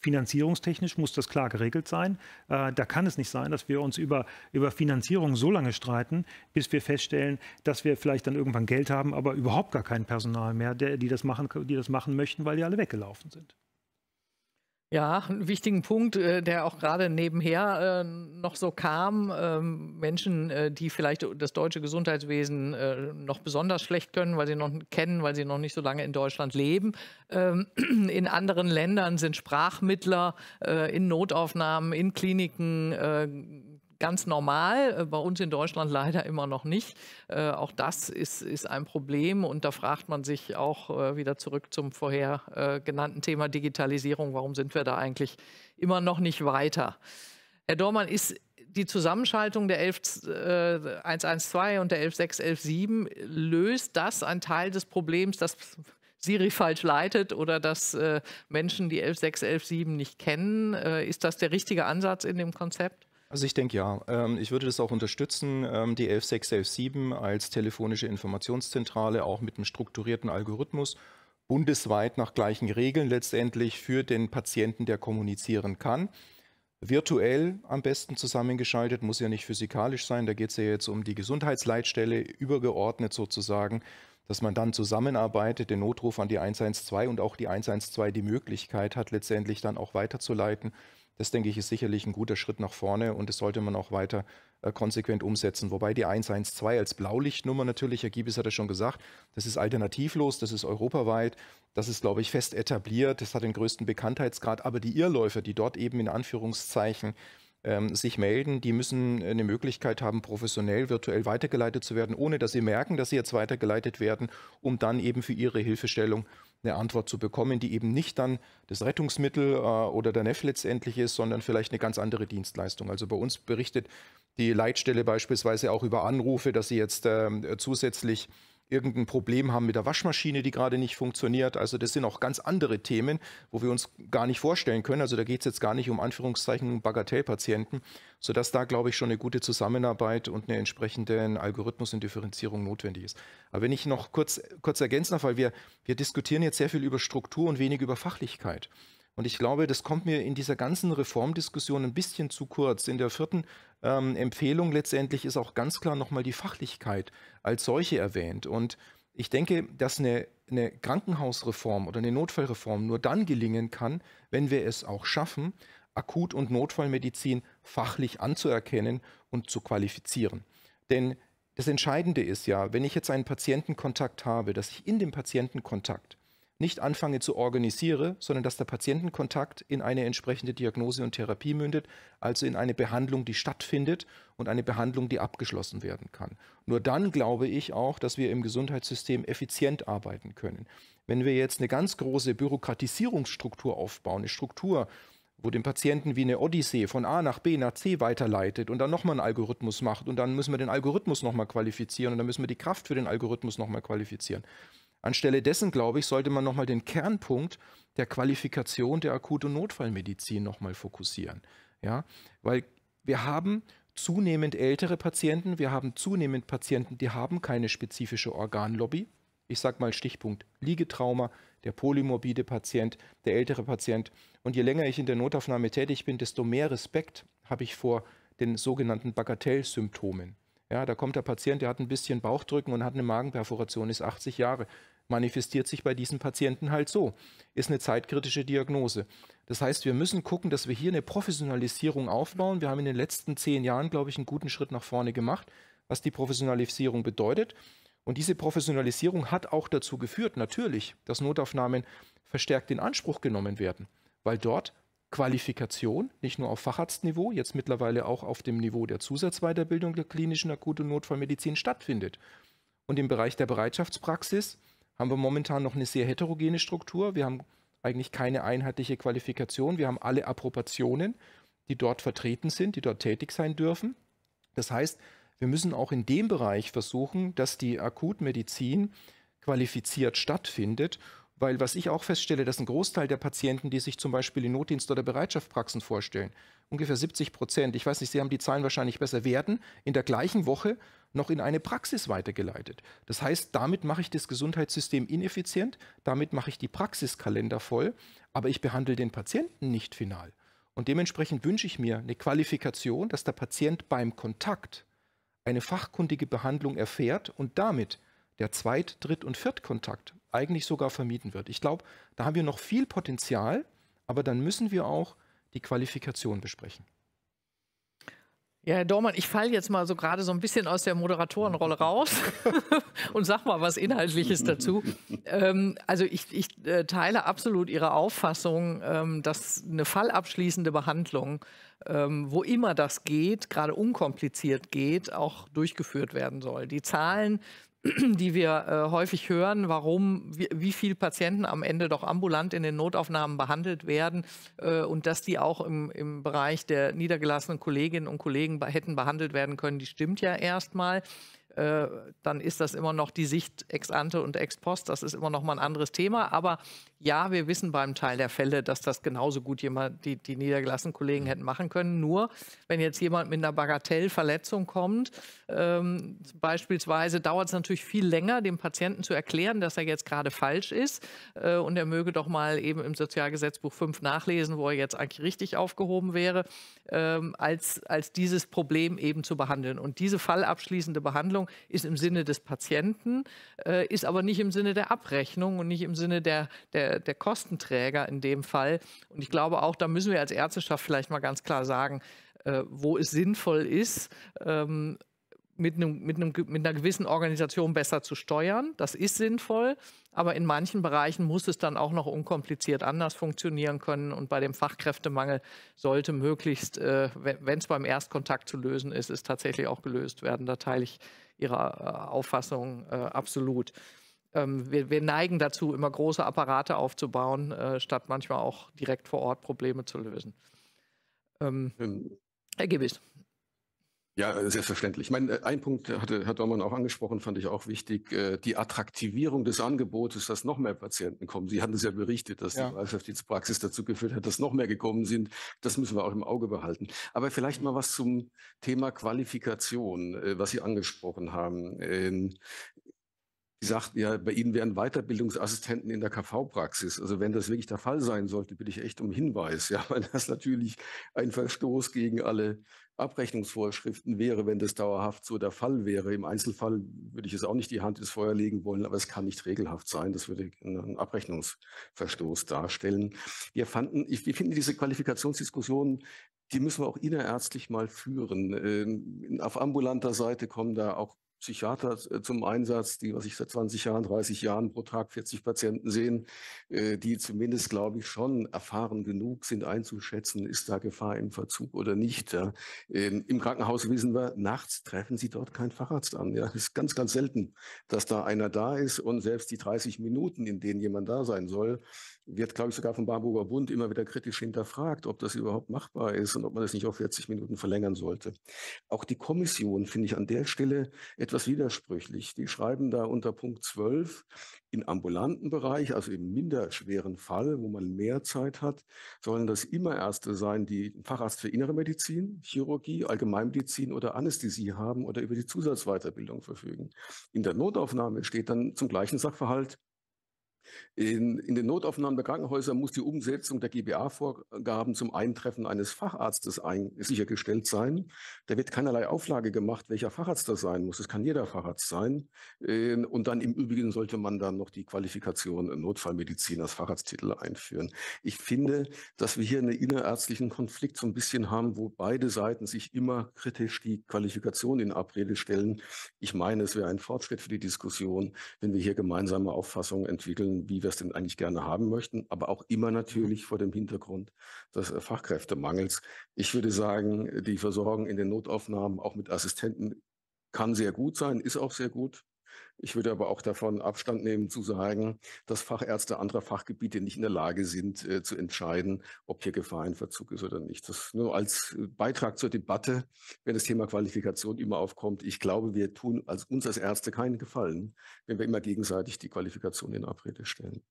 Finanzierungstechnisch muss das klar geregelt sein. Äh, da kann es nicht sein, dass wir uns über, über Finanzierung so lange streiten, bis wir feststellen, dass wir vielleicht dann irgendwann Geld haben, aber überhaupt gar kein Personal mehr, der, die, das machen, die das machen möchten, weil die alle weggelaufen sind. Ja, einen wichtigen Punkt, äh, der auch gerade nebenher äh, noch so kam. Ähm, Menschen, äh, die vielleicht das deutsche Gesundheitswesen noch besonders schlecht können, weil sie noch kennen, weil sie noch nicht so lange in Deutschland leben. Ähm, in anderen Ländern sind Sprachmittler in Notaufnahmen, in Kliniken ganz normal, äh, bei uns in Deutschland leider immer noch nicht. Äh, auch das ist, ist ein Problem und da fragt man sich auch äh, wieder zurück zum vorher genannten Thema Digitalisierung, warum sind wir da eigentlich immer noch nicht weiter? Herr Dormann, ist die Zusammenschaltung der 112 und der 116117, löst das einen Teil des Problems, dass Siri falsch leitet oder dass Menschen die 116117 nicht kennen? ist das der richtige Ansatz in dem Konzept? Also ich denke ja. Ähm, ich würde das auch unterstützen, ähm, die 116117 als telefonische Informationszentrale, auch mit einem strukturierten Algorithmus, bundesweit nach gleichen Regeln letztendlich für den Patienten, der kommunizieren kann. Virtuell am besten zusammengeschaltet, muss ja nicht physikalisch sein, da geht es ja jetzt um die Gesundheitsleitstelle, übergeordnet sozusagen, dass man dann zusammenarbeitet, den Notruf an die 112 und auch die 112 die Möglichkeit hat, letztendlich dann auch weiterzuleiten das, denke ich, ist sicherlich ein guter Schritt nach vorne und das sollte man auch weiter äh, konsequent umsetzen. Wobei die 112 als Blaulichtnummer natürlich, Herr Giebis hat es schon gesagt, das ist alternativlos, das ist europaweit, das ist, glaube ich, fest etabliert, das hat den größten Bekanntheitsgrad. Aber die Irrläufer, die dort eben in Anführungszeichen ähm, sich melden. Die müssen äh, eine Möglichkeit haben, professionell, virtuell weitergeleitet zu werden, ohne dass sie merken, dass sie jetzt weitergeleitet werden, um dann eben für ihre Hilfestellung eine Antwort zu bekommen, die eben nicht dann das Rettungsmittel äh, oder der Neff letztendlich ist, sondern vielleicht eine ganz andere Dienstleistung. Also bei uns berichtet die Leitstelle beispielsweise auch über Anrufe, dass sie jetzt äh, zusätzlich irgendein Problem haben mit der Waschmaschine, die gerade nicht funktioniert. Also das sind auch ganz andere Themen, wo wir uns gar nicht vorstellen können. Also da geht es jetzt gar nicht um Anführungszeichen Bagatellpatienten, sodass da, glaube ich, schon eine gute Zusammenarbeit und eine entsprechende Algorithmus und Differenzierung notwendig ist. Aber wenn ich noch kurz, kurz ergänzen darf, weil wir, wir diskutieren jetzt sehr viel über Struktur und wenig über Fachlichkeit. Und ich glaube, das kommt mir in dieser ganzen Reformdiskussion ein bisschen zu kurz. In der vierten ähm, Empfehlung letztendlich ist auch ganz klar nochmal die Fachlichkeit als solche erwähnt. Und ich denke, dass eine, eine Krankenhausreform oder eine Notfallreform nur dann gelingen kann, wenn wir es auch schaffen, Akut- und Notfallmedizin fachlich anzuerkennen und zu qualifizieren. Denn das Entscheidende ist ja, wenn ich jetzt einen Patientenkontakt habe, dass ich in dem Patientenkontakt nicht anfange zu organisiere, sondern dass der Patientenkontakt in eine entsprechende Diagnose und Therapie mündet, also in eine Behandlung, die stattfindet und eine Behandlung, die abgeschlossen werden kann. Nur dann glaube ich auch, dass wir im Gesundheitssystem effizient arbeiten können. Wenn wir jetzt eine ganz große Bürokratisierungsstruktur aufbauen, eine Struktur, wo den Patienten wie eine Odyssee von A nach B nach C weiterleitet und dann nochmal einen Algorithmus macht und dann müssen wir den Algorithmus nochmal qualifizieren und dann müssen wir die Kraft für den Algorithmus nochmal qualifizieren Anstelle dessen, glaube ich, sollte man nochmal den Kernpunkt der Qualifikation der akuten Notfallmedizin nochmal fokussieren. Ja? Weil wir haben zunehmend ältere Patienten, wir haben zunehmend Patienten, die haben keine spezifische Organlobby. Ich sage mal Stichpunkt Liegetrauma, der polymorbide Patient, der ältere Patient. Und je länger ich in der Notaufnahme tätig bin, desto mehr Respekt habe ich vor den sogenannten Bagatellsymptomen. Ja, da kommt der Patient, der hat ein bisschen Bauchdrücken und hat eine Magenperforation, ist 80 Jahre manifestiert sich bei diesen Patienten halt so. Ist eine zeitkritische Diagnose. Das heißt, wir müssen gucken, dass wir hier eine Professionalisierung aufbauen. Wir haben in den letzten zehn Jahren, glaube ich, einen guten Schritt nach vorne gemacht, was die Professionalisierung bedeutet. Und diese Professionalisierung hat auch dazu geführt, natürlich, dass Notaufnahmen verstärkt in Anspruch genommen werden, weil dort Qualifikation, nicht nur auf Facharztniveau, jetzt mittlerweile auch auf dem Niveau der Zusatzweiterbildung der klinischen Akut- und Notfallmedizin stattfindet. Und im Bereich der Bereitschaftspraxis haben wir momentan noch eine sehr heterogene Struktur. Wir haben eigentlich keine einheitliche Qualifikation. Wir haben alle Approbationen, die dort vertreten sind, die dort tätig sein dürfen. Das heißt, wir müssen auch in dem Bereich versuchen, dass die Akutmedizin qualifiziert stattfindet. Weil was ich auch feststelle, dass ein Großteil der Patienten, die sich zum Beispiel in Notdienst- oder Bereitschaftspraxen vorstellen, ungefähr 70 Prozent, ich weiß nicht, Sie haben die Zahlen wahrscheinlich besser, werden in der gleichen Woche noch in eine Praxis weitergeleitet. Das heißt, damit mache ich das Gesundheitssystem ineffizient, damit mache ich die Praxiskalender voll, aber ich behandle den Patienten nicht final. Und dementsprechend wünsche ich mir eine Qualifikation, dass der Patient beim Kontakt eine fachkundige Behandlung erfährt und damit der Zweit-, Dritt- und Viertkontakt eigentlich sogar vermieden wird. Ich glaube, da haben wir noch viel Potenzial, aber dann müssen wir auch die Qualifikation besprechen. Ja, Herr Dormann, ich falle jetzt mal so gerade so ein bisschen aus der Moderatorenrolle raus und sag mal was Inhaltliches dazu. ähm, also ich, ich äh, teile absolut Ihre Auffassung, ähm, dass eine fallabschließende Behandlung, ähm, wo immer das geht, gerade unkompliziert geht, auch durchgeführt werden soll. Die Zahlen die wir äh, häufig hören, warum, wie, wie viele Patienten am Ende doch ambulant in den Notaufnahmen behandelt werden äh, und dass die auch im, im Bereich der niedergelassenen Kolleginnen und Kollegen hätten behandelt werden können, die stimmt ja erstmal äh, dann ist das immer noch die Sicht ex ante und ex post. Das ist immer noch mal ein anderes Thema. Aber ja, wir wissen beim Teil der Fälle, dass das genauso gut jemand, die, die niedergelassenen Kollegen mhm. hätten machen können. Nur, wenn jetzt jemand mit einer Bagatellverletzung kommt, ähm, beispielsweise dauert es natürlich viel länger, dem Patienten zu erklären, dass er jetzt gerade falsch ist äh, und er möge doch mal eben im Sozialgesetzbuch 5 nachlesen, wo er jetzt eigentlich richtig aufgehoben wäre, ähm, als, als dieses Problem eben zu behandeln. Und diese fallabschließende Behandlung ist im Sinne des Patienten, äh, ist aber nicht im Sinne der Abrechnung und nicht im Sinne der, der der, der Kostenträger in dem Fall. Und ich glaube auch, da müssen wir als Ärzteschaft vielleicht mal ganz klar sagen, äh, wo es sinnvoll ist, ähm, mit, einem, mit, einem, mit einer gewissen Organisation besser zu steuern. Das ist sinnvoll, aber in manchen Bereichen muss es dann auch noch unkompliziert anders funktionieren können. Und bei dem Fachkräftemangel sollte möglichst, äh, wenn es beim Erstkontakt zu lösen ist, es tatsächlich auch gelöst werden. Da teile ich Ihre äh, Auffassung äh, absolut ähm, wir, wir, neigen dazu, immer große Apparate aufzubauen, äh, statt manchmal auch direkt vor Ort Probleme zu lösen. Ähm, ähm, Herr Gebis. Ja, selbstverständlich. Ich meine, äh, ein Punkt hatte Herr Dormann auch angesprochen, fand ich auch wichtig, äh, die Attraktivierung des Angebotes, dass noch mehr Patienten kommen. Sie hatten es ja berichtet, dass ja. die Bereitschaftsdienstpraxis dazu geführt hat, dass noch mehr gekommen sind. Das müssen wir auch im Auge behalten. Aber vielleicht mal was zum Thema Qualifikation, äh, was Sie angesprochen haben. Ähm, die sagten ja, bei Ihnen wären Weiterbildungsassistenten in der KV-Praxis. Also wenn das wirklich der Fall sein sollte, bitte ich echt um Hinweis, ja, weil das natürlich ein Verstoß gegen alle Abrechnungsvorschriften wäre, wenn das dauerhaft so der Fall wäre. Im Einzelfall würde ich es auch nicht die Hand ins Feuer legen wollen, aber es kann nicht regelhaft sein. Das würde einen Abrechnungsverstoß darstellen. Wir fanden, ich, ich finde diese Qualifikationsdiskussion, die müssen wir auch innerärztlich mal führen. Ähm, auf ambulanter Seite kommen da auch Psychiater äh, zum Einsatz, die, was ich seit 20 Jahren, 30 Jahren pro Tag 40 Patienten sehen, äh, die zumindest, glaube ich, schon erfahren genug sind einzuschätzen, ist da Gefahr im Verzug oder nicht. Ähm, Im Krankenhaus wissen wir, nachts treffen sie dort keinen Facharzt an. Ja. Das ist ganz, ganz selten, dass da einer da ist und selbst die 30 Minuten, in denen jemand da sein soll, wird, glaube ich, sogar vom Barburger Bund immer wieder kritisch hinterfragt, ob das überhaupt machbar ist und ob man das nicht auf 40 Minuten verlängern sollte. Auch die Kommission finde ich an der Stelle etwas widersprüchlich. Die schreiben da unter Punkt 12 im ambulanten Bereich, also im minderschweren Fall, wo man mehr Zeit hat, sollen das immer Ärzte sein, die Facharzt für innere Medizin, Chirurgie, Allgemeinmedizin oder Anästhesie haben oder über die Zusatzweiterbildung verfügen. In der Notaufnahme steht dann zum gleichen Sachverhalt in, in den Notaufnahmen der Krankenhäuser muss die Umsetzung der GBA-Vorgaben zum Eintreffen eines Facharztes ein, sichergestellt sein. Da wird keinerlei Auflage gemacht, welcher Facharzt das sein muss. Es kann jeder Facharzt sein. Ähm, und dann im Übrigen sollte man dann noch die Qualifikation Notfallmedizin als Facharzttitel einführen. Ich finde, dass wir hier einen innerärztlichen Konflikt so ein bisschen haben, wo beide Seiten sich immer kritisch die Qualifikation in Abrede stellen. Ich meine, es wäre ein Fortschritt für die Diskussion, wenn wir hier gemeinsame Auffassungen entwickeln wie wir es denn eigentlich gerne haben möchten, aber auch immer mhm. natürlich vor dem Hintergrund des äh, Fachkräftemangels. Ich würde sagen, die Versorgung in den Notaufnahmen auch mit Assistenten kann sehr gut sein, ist auch sehr gut. Ich würde aber auch davon Abstand nehmen zu sagen, dass Fachärzte anderer Fachgebiete nicht in der Lage sind äh, zu entscheiden, ob hier Gefahr in Verzug ist oder nicht. Das nur als äh, Beitrag zur Debatte, wenn das Thema Qualifikation immer aufkommt. Ich glaube, wir tun als uns als Ärzte keinen Gefallen, wenn wir immer gegenseitig die Qualifikation in Abrede stellen.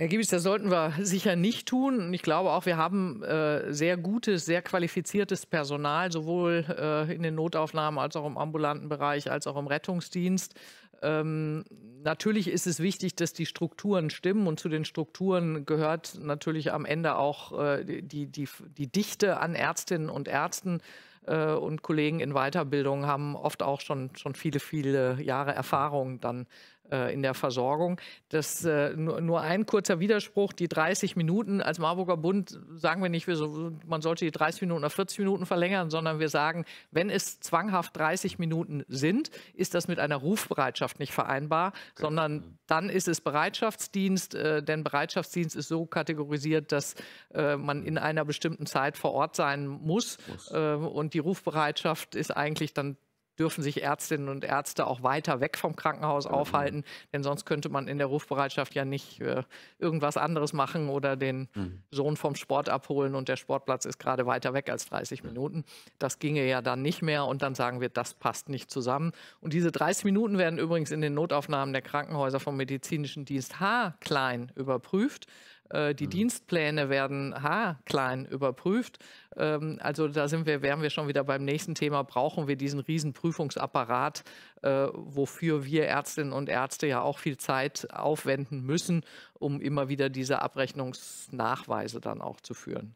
Herr Giebis, das sollten wir sicher nicht tun. ich glaube auch, wir haben äh, sehr gutes, sehr qualifiziertes Personal, sowohl äh, in den Notaufnahmen als auch im ambulanten Bereich, als auch im Rettungsdienst. Ähm, natürlich ist es wichtig, dass die Strukturen stimmen und zu den Strukturen gehört natürlich am Ende auch äh, die, die, die Dichte an Ärztinnen und Ärzten äh, und Kollegen in Weiterbildung haben oft auch schon, schon viele, viele Jahre Erfahrung dann äh, in der Versorgung. Das äh, nur, nur, ein kurzer Widerspruch, die 30 Minuten als Marburger Bund sagen wir nicht, wir so, man sollte die 30 Minuten auf 40 Minuten verlängern, sondern wir sagen, wenn es zwanghaft 30 Minuten sind, ist das mit einer Rufbereitschaft nicht vereinbar, okay. sondern dann ist es Bereitschaftsdienst, äh, denn Bereitschaftsdienst ist so kategorisiert, dass äh, man in einer bestimmten Zeit vor Ort sein muss, muss. Äh, und die Rufbereitschaft ist eigentlich dann dürfen sich Ärztinnen und Ärzte auch weiter weg vom Krankenhaus mhm. aufhalten, denn sonst könnte man in der Rufbereitschaft ja nicht äh, irgendwas anderes machen oder den mhm. Sohn vom Sport abholen und der Sportplatz ist gerade weiter weg als 30 Minuten. Das ginge ja dann nicht mehr und dann sagen wir, das passt nicht zusammen. Und diese 30 Minuten werden übrigens in den Notaufnahmen der Krankenhäuser vom medizinischen Dienst H klein überprüft. Äh, die mhm. Dienstpläne werden haarklein überprüft. Ähm, also da sind wir, wären wir schon wieder beim nächsten Thema. Brauchen wir diesen riesen Prüfungsapparat, äh, wofür wir Ärztinnen und Ärzte ja auch viel Zeit aufwenden müssen, um immer wieder diese Abrechnungsnachweise dann auch zu führen.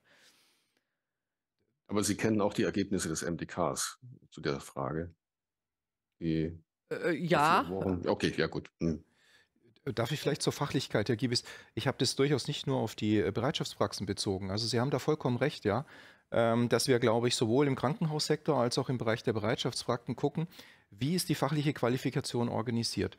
Aber Sie kennen auch die Ergebnisse des MDKs zu der Frage. Die äh, äh ja. Okay, ja gut. Hm. Darf ich vielleicht zur Fachlichkeit, Herr Gibis? Ich habe das durchaus nicht nur auf die äh, Bereitschaftspraxen bezogen. Also Sie haben da vollkommen recht, ja, ähm, dass wir, glaube ich, sowohl im Krankenhaussektor als auch im Bereich der Bereitschaftspraxen gucken, wie ist die fachliche Qualifikation organisiert.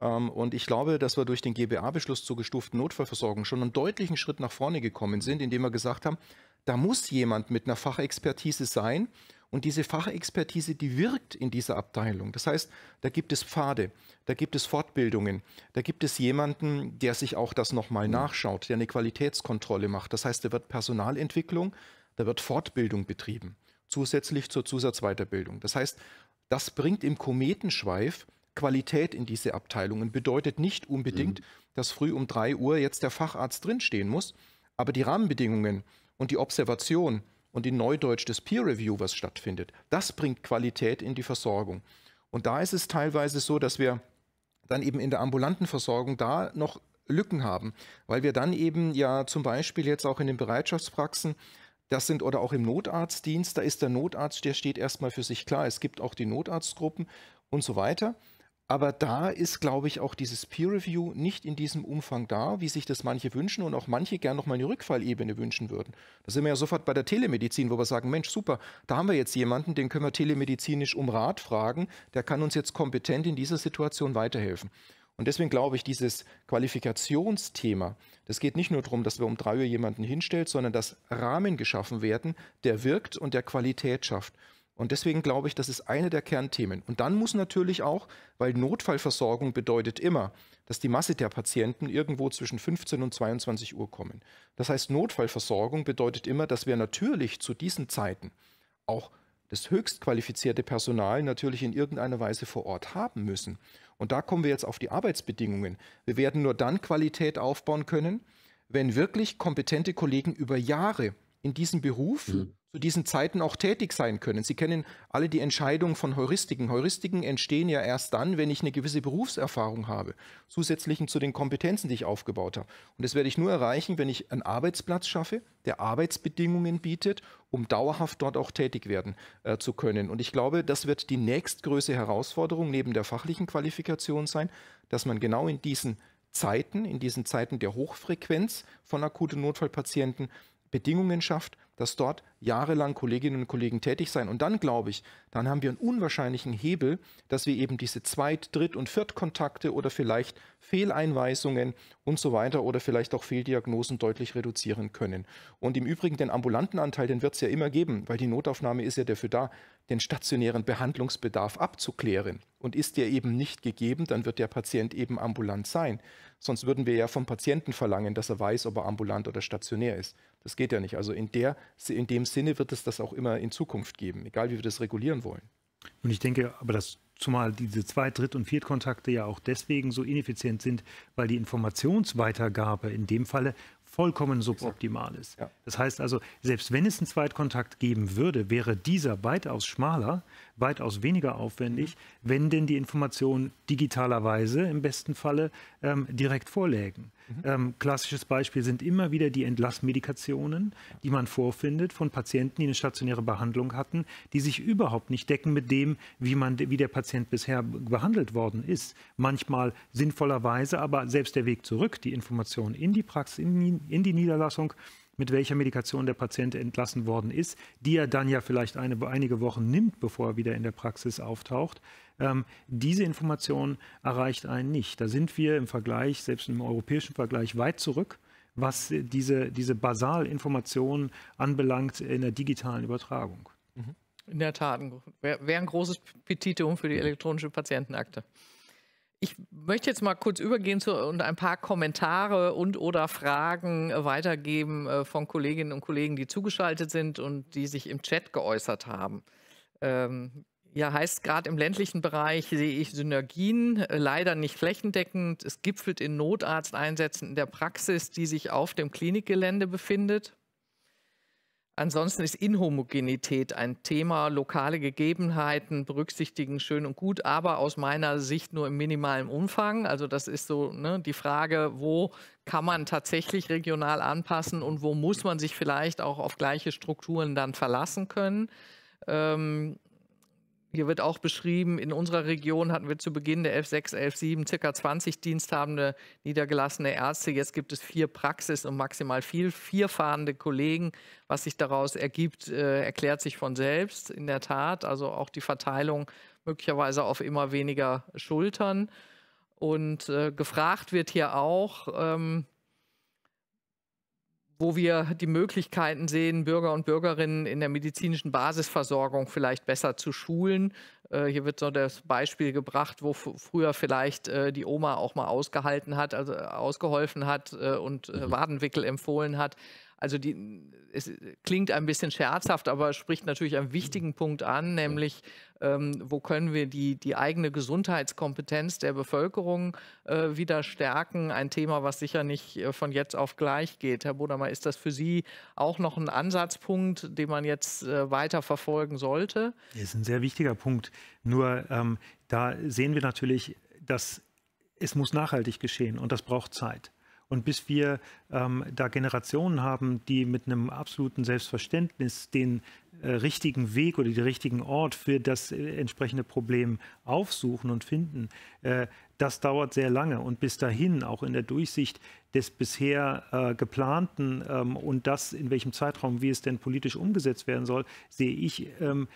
Ähm, und ich glaube, dass wir durch den GBA-Beschluss zur gestuften Notfallversorgung schon einen deutlichen Schritt nach vorne gekommen sind, indem wir gesagt haben, da muss jemand mit einer Fachexpertise sein und diese Fachexpertise, die wirkt in dieser Abteilung. Das heißt, da gibt es Pfade, da gibt es Fortbildungen, da gibt es jemanden, der sich auch das nochmal mhm. nachschaut, der eine Qualitätskontrolle macht. Das heißt, da wird Personalentwicklung, da wird Fortbildung betrieben, zusätzlich zur Zusatzweiterbildung. Das heißt, das bringt im Kometenschweif Qualität in diese Abteilungen. Bedeutet nicht unbedingt, mhm. dass früh um 3 Uhr jetzt der Facharzt drinstehen muss, aber die Rahmenbedingungen und die Observation und in Neudeutsch des Peer Review, was stattfindet. Das bringt Qualität in die Versorgung. Und da ist es teilweise so, dass wir dann eben in der ambulanten Versorgung da noch Lücken haben, weil wir dann eben ja zum Beispiel jetzt auch in den Bereitschaftspraxen das sind oder auch im Notarztdienst, da ist der Notarzt, der steht erstmal für sich klar. Es gibt auch die Notarztgruppen und so weiter. Aber da ist, glaube ich, auch dieses Peer Review nicht in diesem Umfang da, wie sich das manche wünschen und auch manche gern nochmal eine Rückfallebene wünschen würden. Da sind wir ja sofort bei der Telemedizin, wo wir sagen, Mensch, super, da haben wir jetzt jemanden, den können wir telemedizinisch um Rat fragen, der kann uns jetzt kompetent in dieser Situation weiterhelfen. Und deswegen glaube ich, dieses Qualifikationsthema, das geht nicht nur darum, dass wir um drei Uhr jemanden hinstellt, sondern dass Rahmen geschaffen werden, der wirkt und der Qualität schafft. Und deswegen glaube ich, das ist eine der Kernthemen. Und dann muss natürlich auch, weil Notfallversorgung bedeutet immer, dass die Masse der Patienten irgendwo zwischen 15 und 22 Uhr kommen. Das heißt, Notfallversorgung bedeutet immer, dass wir natürlich zu diesen Zeiten auch das höchst qualifizierte Personal natürlich in irgendeiner Weise vor Ort haben müssen. Und da kommen wir jetzt auf die Arbeitsbedingungen. Wir werden nur dann Qualität aufbauen können, wenn wirklich kompetente Kollegen über Jahre in diesem Beruf mhm zu diesen Zeiten auch tätig sein können. Sie kennen alle die Entscheidung von Heuristiken. Heuristiken entstehen ja erst dann, wenn ich eine gewisse Berufserfahrung habe, zusätzlichen zu den Kompetenzen, die ich aufgebaut habe. Und das werde ich nur erreichen, wenn ich einen Arbeitsplatz schaffe, der Arbeitsbedingungen bietet, um dauerhaft dort auch tätig werden äh, zu können. Und ich glaube, das wird die nächstgrößte Herausforderung neben der fachlichen Qualifikation sein, dass man genau in diesen Zeiten, in diesen Zeiten der Hochfrequenz von akuten Notfallpatienten, Bedingungen schafft, dass dort jahrelang Kolleginnen und Kollegen tätig sein. Und dann glaube ich, dann haben wir einen unwahrscheinlichen Hebel, dass wir eben diese Zweit-, Dritt- und Viertkontakte oder vielleicht Fehleinweisungen und so weiter oder vielleicht auch Fehldiagnosen deutlich reduzieren können. Und im Übrigen den ambulanten Anteil, den wird es ja immer geben, weil die Notaufnahme ist ja dafür da, den stationären Behandlungsbedarf abzuklären. Und ist der eben nicht gegeben, dann wird der Patient eben ambulant sein. Sonst würden wir ja vom Patienten verlangen, dass er weiß, ob er ambulant oder stationär ist. Das geht ja nicht. Also in, der, in dem Sinne wird es das auch immer in Zukunft geben, egal wie wir das regulieren wollen. Und ich denke, aber dass zumal diese Zweit-, Dritt- und Viertkontakte ja auch deswegen so ineffizient sind, weil die Informationsweitergabe in dem Falle vollkommen suboptimal ist. Ja. Das heißt also, selbst wenn es einen Zweitkontakt geben würde, wäre dieser weitaus schmaler, weitaus weniger aufwendig, mhm. wenn denn die Informationen digitalerweise im besten Falle ähm, direkt vorlägen. Mhm. Ähm, klassisches Beispiel sind immer wieder die Entlassmedikationen, die man vorfindet von Patienten, die eine stationäre Behandlung hatten, die sich überhaupt nicht decken mit dem, wie, man, wie der Patient bisher behandelt worden ist. Manchmal sinnvollerweise, aber selbst der Weg zurück, die Informationen in die Praxis, in in die Niederlassung, mit welcher Medikation der Patient entlassen worden ist, die er dann ja vielleicht eine, einige Wochen nimmt, bevor er wieder in der Praxis auftaucht. Ähm, diese Information erreicht einen nicht. Da sind wir im Vergleich, selbst im europäischen Vergleich, weit zurück, was diese, diese Basalinformationen anbelangt in der digitalen Übertragung. Mhm. In der Tat, wäre wär ein großes Petitum für die elektronische Patientenakte. Ich möchte jetzt mal kurz übergehen zu, und ein paar Kommentare und oder Fragen äh, weitergeben äh, von Kolleginnen und Kollegen, die zugeschaltet sind und die sich im Chat geäußert haben. Ähm, ja, heißt gerade im ländlichen Bereich sehe ich Synergien, äh, leider nicht flächendeckend. Es gipfelt in Notarzteinsätzen in der Praxis, die sich auf dem Klinikgelände befindet. Ansonsten ist Inhomogenität ein Thema, lokale Gegebenheiten berücksichtigen, schön und gut, aber aus meiner Sicht nur im minimalen Umfang. Also das ist so ne, die Frage, wo kann man tatsächlich regional anpassen und wo muss man sich vielleicht auch auf gleiche Strukturen dann verlassen können. Ähm, hier wird auch beschrieben, in unserer Region hatten wir zu Beginn der F6, 11.6, 7 circa 20 diensthabende niedergelassene Ärzte. Jetzt gibt es vier Praxis und maximal viel, vier fahrende Kollegen. Was sich daraus ergibt, äh, erklärt sich von selbst in der Tat. Also auch die Verteilung möglicherweise auf immer weniger Schultern. Und äh, gefragt wird hier auch, ähm, wo wir die Möglichkeiten sehen, Bürger und Bürgerinnen in der medizinischen Basisversorgung vielleicht besser zu schulen. Äh, hier wird so das Beispiel gebracht, wo früher vielleicht äh, die Oma auch mal ausgehalten hat, also äh, ausgeholfen hat äh, und äh, Wadenwickel empfohlen hat also die, es klingt ein bisschen scherzhaft, aber spricht natürlich einen wichtigen Punkt an, nämlich ähm, wo können wir die, die eigene Gesundheitskompetenz der Bevölkerung äh, wieder stärken? Ein Thema, was sicher nicht äh, von jetzt auf gleich geht. Herr Bodamer, ist das für Sie auch noch ein Ansatzpunkt, den man jetzt äh, weiter verfolgen sollte? Das ist ein sehr wichtiger Punkt. Nur ähm, da sehen wir natürlich, dass es muss nachhaltig geschehen und das braucht Zeit. Und bis wir ähm, da Generationen haben, die mit einem absoluten Selbstverständnis den äh, richtigen Weg oder den richtigen Ort für das äh, entsprechende Problem aufsuchen und finden, äh, das dauert sehr lange. Und bis dahin, auch in der Durchsicht des bisher äh, geplanten ähm, und das, in welchem Zeitraum, wie es denn politisch umgesetzt werden soll, sehe ich ähm,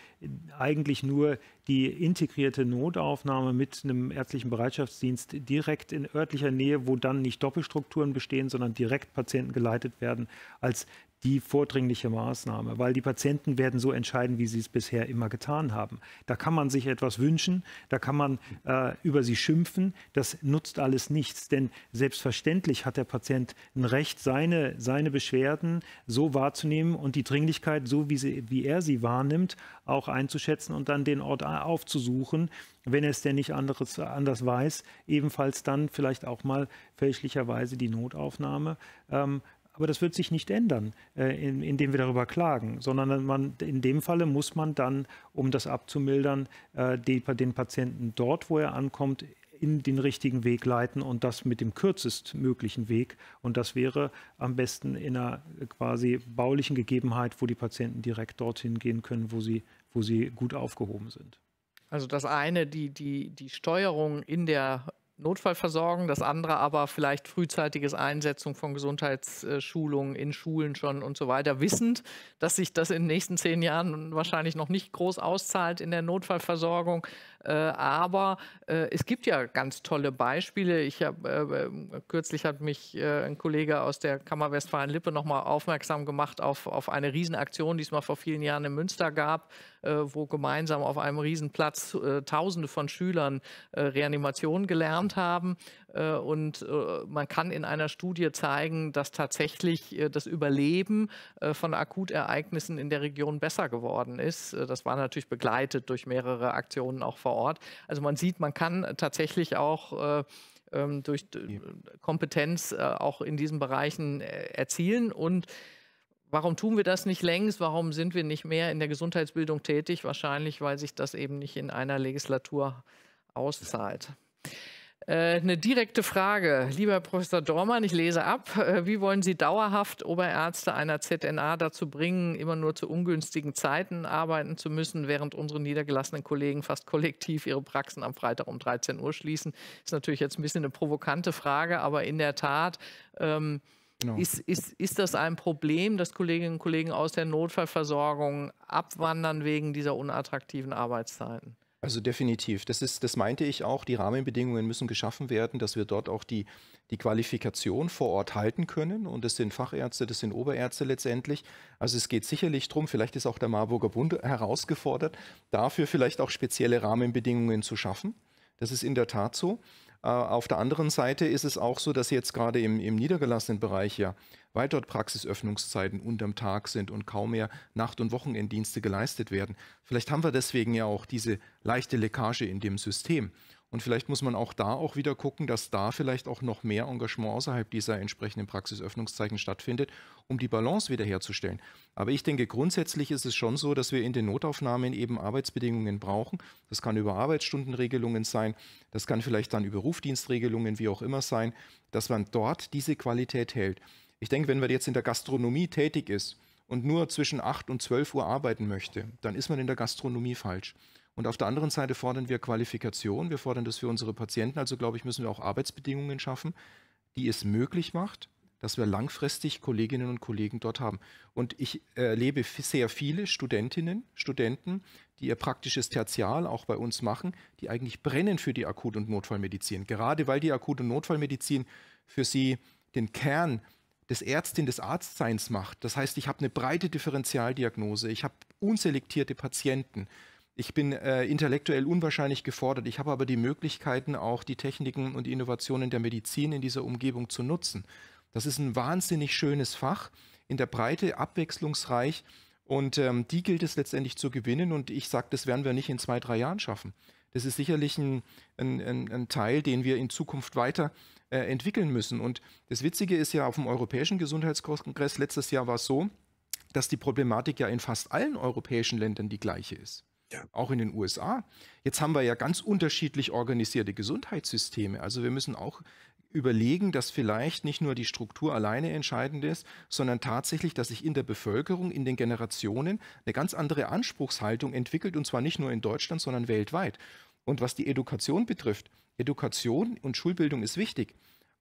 eigentlich nur die integrierte Notaufnahme mit einem ärztlichen Bereitschaftsdienst direkt in örtlicher Nähe, wo dann nicht Doppelstrukturen bestehen, sondern direkt Patienten geleitet werden, als die vordringliche Maßnahme, weil die Patienten werden so entscheiden, wie sie es bisher immer getan haben. Da kann man sich etwas wünschen, da kann man äh, über sie schimpfen, das nutzt alles nichts, denn selbstverständlich hat der Patient ein Recht, seine, seine Beschwerden so wahrzunehmen und die Dringlichkeit, so wie, sie, wie er sie wahrnimmt, auch einzuschätzen und dann den Ort aufzusuchen, wenn er es denn nicht anderes, anders weiß, ebenfalls dann vielleicht auch mal fälschlicherweise die Notaufnahme. Ähm, aber das wird sich nicht ändern, äh, in, indem wir darüber klagen, sondern man, in dem Falle muss man dann, um das abzumildern, äh, die, den Patienten dort, wo er ankommt, in den richtigen Weg leiten und das mit dem kürzestmöglichen Weg. Und das wäre am besten in einer äh, quasi baulichen Gegebenheit, wo die Patienten direkt dorthin gehen können, wo sie, wo sie gut aufgehoben sind. Also das eine, die, die, die Steuerung in der Notfallversorgung, das andere aber vielleicht frühzeitiges Einsetzung von Gesundheitsschulungen in Schulen schon und so weiter, wissend, dass sich das in den nächsten zehn Jahren wahrscheinlich noch nicht groß auszahlt in der Notfallversorgung. Äh, aber äh, es gibt ja ganz tolle Beispiele. Ich hab, äh, kürzlich hat mich ein Kollege aus der Kammer Westfalen-Lippe nochmal aufmerksam gemacht auf, auf eine Riesenaktion, die es mal vor vielen Jahren in Münster gab äh, wo gemeinsam auf einem Riesenplatz äh, Tausende von Schülern äh, Reanimation gelernt haben. und man kann in einer Studie zeigen, dass tatsächlich das Überleben von Akutereignissen in der Region besser geworden ist. das war natürlich begleitet durch mehrere Aktionen auch vor Ort. Also man sieht, man kann tatsächlich auch ähm, durch Kompetenz auch in diesen Bereichen erzielen und Warum tun wir das nicht längst? Warum sind wir nicht mehr in der Gesundheitsbildung tätig? Wahrscheinlich, weil sich das eben nicht in einer Legislatur auszahlt. Äh, eine direkte Frage. Lieber Professor Dormann, ich lese ab. Äh, wie wollen Sie dauerhaft Oberärzte einer ZNA dazu bringen, immer nur zu ungünstigen Zeiten arbeiten zu müssen, während unsere niedergelassenen Kollegen fast kollektiv ihre Praxen am Freitag um 13 Uhr schließen? Das Ist natürlich jetzt ein bisschen eine provokante Frage, aber in der Tat. Ähm, Genau. Ist, ist, ist das ein Problem, dass Kolleginnen und Kollegen aus der Notfallversorgung abwandern wegen dieser unattraktiven Arbeitszeiten? Also definitiv. Das ist, das meinte ich auch. Die Rahmenbedingungen müssen geschaffen werden, dass wir dort auch die, die Qualifikation vor Ort halten können. Und das sind Fachärzte, das sind Oberärzte letztendlich. Also es geht sicherlich darum, vielleicht ist auch der Marburger Bund herausgefordert, dafür vielleicht auch spezielle Rahmenbedingungen zu schaffen. Das ist in der Tat so. Äh, auf der anderen Seite ist es auch so, dass jetzt gerade im, im niedergelassenen Bereich ja dort Praxisöffnungszeiten unterm Tag sind und kaum mehr Nacht- und Wochenenddienste geleistet werden. Vielleicht haben wir deswegen ja auch diese leichte Leckage in dem System. Und vielleicht muss man auch da auch wieder gucken, dass da vielleicht auch noch mehr Engagement außerhalb dieser entsprechenden Praxisöffnungszeichen stattfindet, um die Balance wiederherzustellen. Aber ich denke, grundsätzlich ist es schon so, dass wir in den Notaufnahmen eben Arbeitsbedingungen brauchen. Das kann über Arbeitsstundenregelungen sein, das kann vielleicht dann über Rufdienstregelungen, wie auch immer sein, dass man dort diese Qualität hält. Ich denke, wenn man jetzt in der Gastronomie tätig ist und nur zwischen 8 und 12 Uhr arbeiten möchte, dann ist man in der Gastronomie falsch. Und auf der anderen Seite fordern wir Qualifikation, wir fordern das für unsere Patienten. Also glaube ich, müssen wir auch Arbeitsbedingungen schaffen, die es möglich macht, dass wir langfristig Kolleginnen und Kollegen dort haben. Und ich erlebe sehr viele Studentinnen, Studenten, die ihr praktisches Tertial auch bei uns machen, die eigentlich brennen für die Akut- und Notfallmedizin. Gerade weil die Akut- und Notfallmedizin für sie den Kern des Ärztin des Arztseins macht. Das heißt, ich habe eine breite Differentialdiagnose, ich habe unselektierte Patienten. Ich bin äh, intellektuell unwahrscheinlich gefordert. Ich habe aber die Möglichkeiten, auch die Techniken und die Innovationen der Medizin in dieser Umgebung zu nutzen. Das ist ein wahnsinnig schönes Fach, in der Breite abwechslungsreich und ähm, die gilt es letztendlich zu gewinnen. Und ich sage, das werden wir nicht in zwei, drei Jahren schaffen. Das ist sicherlich ein, ein, ein Teil, den wir in Zukunft weiter äh, entwickeln müssen. Und das Witzige ist ja, auf dem Europäischen Gesundheitskongress letztes Jahr war es so, dass die Problematik ja in fast allen europäischen Ländern die gleiche ist. Ja. Auch in den USA. Jetzt haben wir ja ganz unterschiedlich organisierte Gesundheitssysteme. Also wir müssen auch überlegen, dass vielleicht nicht nur die Struktur alleine entscheidend ist, sondern tatsächlich, dass sich in der Bevölkerung, in den Generationen eine ganz andere Anspruchshaltung entwickelt, und zwar nicht nur in Deutschland, sondern weltweit. Und was die Education betrifft, Education und Schulbildung ist wichtig.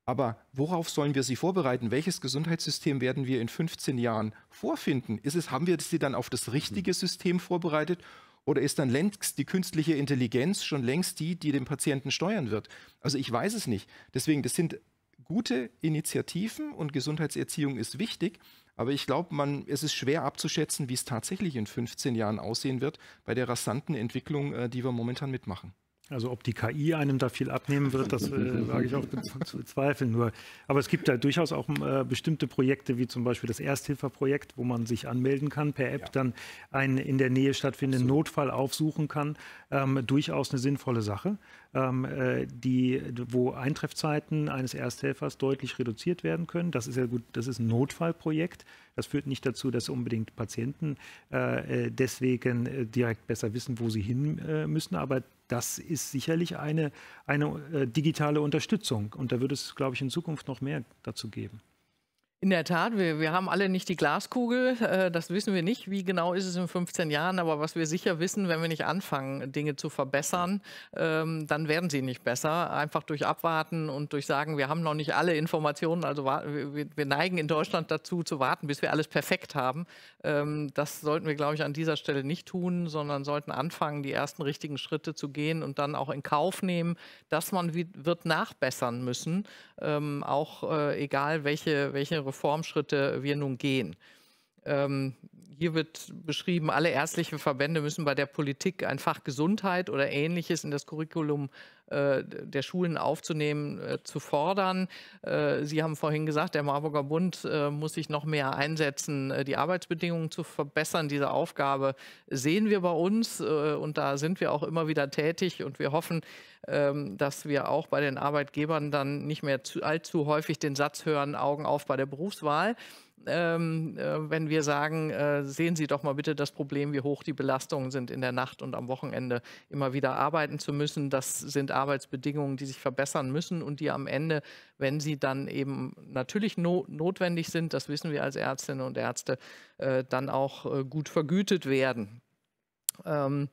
Aber worauf sollen wir sie vorbereiten? Welches Gesundheitssystem werden wir in 15 Jahren vorfinden? Ist es, haben wir sie dann auf das richtige mhm. System vorbereitet oder ist dann längst die künstliche Intelligenz schon längst die, die den Patienten steuern wird? Also ich weiß es nicht. Deswegen, das sind gute Initiativen und Gesundheitserziehung ist wichtig. Aber ich glaube, es ist schwer abzuschätzen, wie es tatsächlich in 15 Jahren aussehen wird bei der rasanten Entwicklung, äh, die wir momentan mitmachen. Also ob die KI einem da viel abnehmen wird, das äh, wage ich auch zu bezweifeln. Nur, aber es gibt da durchaus auch äh, bestimmte Projekte, wie zum Beispiel das Ersthilferprojekt, wo man sich anmelden kann per App, ja. dann einen in der Nähe stattfindenden so. Notfall aufsuchen kann. Ähm, durchaus eine sinnvolle Sache, ähm, äh, die, wo Eintreffzeiten eines Ersthelfers deutlich reduziert werden können. Das ist ja gut, das ist ein Notfallprojekt. Das führt nicht dazu, dass unbedingt Patienten äh, äh, deswegen direkt besser wissen, wo sie hin müssen, aber das ist sicherlich eine, eine äh, digitale Unterstützung. Und da wird es, glaube ich, in Zukunft noch mehr dazu geben. In der Tat, wir, wir haben alle nicht die Glaskugel. Äh, das wissen wir nicht. Wie genau ist es in 15 Jahren? Aber was wir sicher wissen, wenn wir nicht anfangen, Dinge zu verbessern, ähm, dann werden sie nicht besser. Einfach durch Abwarten und durch Sagen, wir haben noch nicht alle Informationen. Also wir, neigen in Deutschland dazu, zu warten, bis wir alles perfekt haben. Ähm, das sollten wir, glaube ich, an dieser Stelle nicht tun, sondern sollten anfangen, die ersten richtigen Schritte zu gehen und dann auch in Kauf nehmen, dass man wird nachbessern müssen. Ähm, auch äh, egal, welche, welche Reformschritte wir nun gehen. Ähm, hier wird beschrieben, alle ärztlichen Verbände müssen bei der Politik ein Fach Gesundheit oder ähnliches in das Curriculum äh, der Schulen aufzunehmen, äh, zu fordern. Äh, Sie haben vorhin gesagt, der Marburger Bund äh, muss sich noch mehr einsetzen, die Arbeitsbedingungen zu verbessern. Diese Aufgabe sehen wir bei uns und da sind wir auch immer wieder tätig und wir hoffen, ähm, dass wir auch bei den Arbeitgebern dann nicht mehr zu, allzu häufig den Satz hören, Augen auf bei der Berufswahl ähm, äh, wenn wir sagen, äh, sehen Sie doch mal bitte das Problem, wie hoch die Belastungen sind in der Nacht und am Wochenende immer wieder arbeiten zu müssen. Das sind Arbeitsbedingungen, die sich verbessern müssen und die am Ende, wenn sie dann eben natürlich no notwendig sind, das wissen wir als Ärztinnen und Ärzte, äh, dann auch äh, gut vergütet werden. Ähm,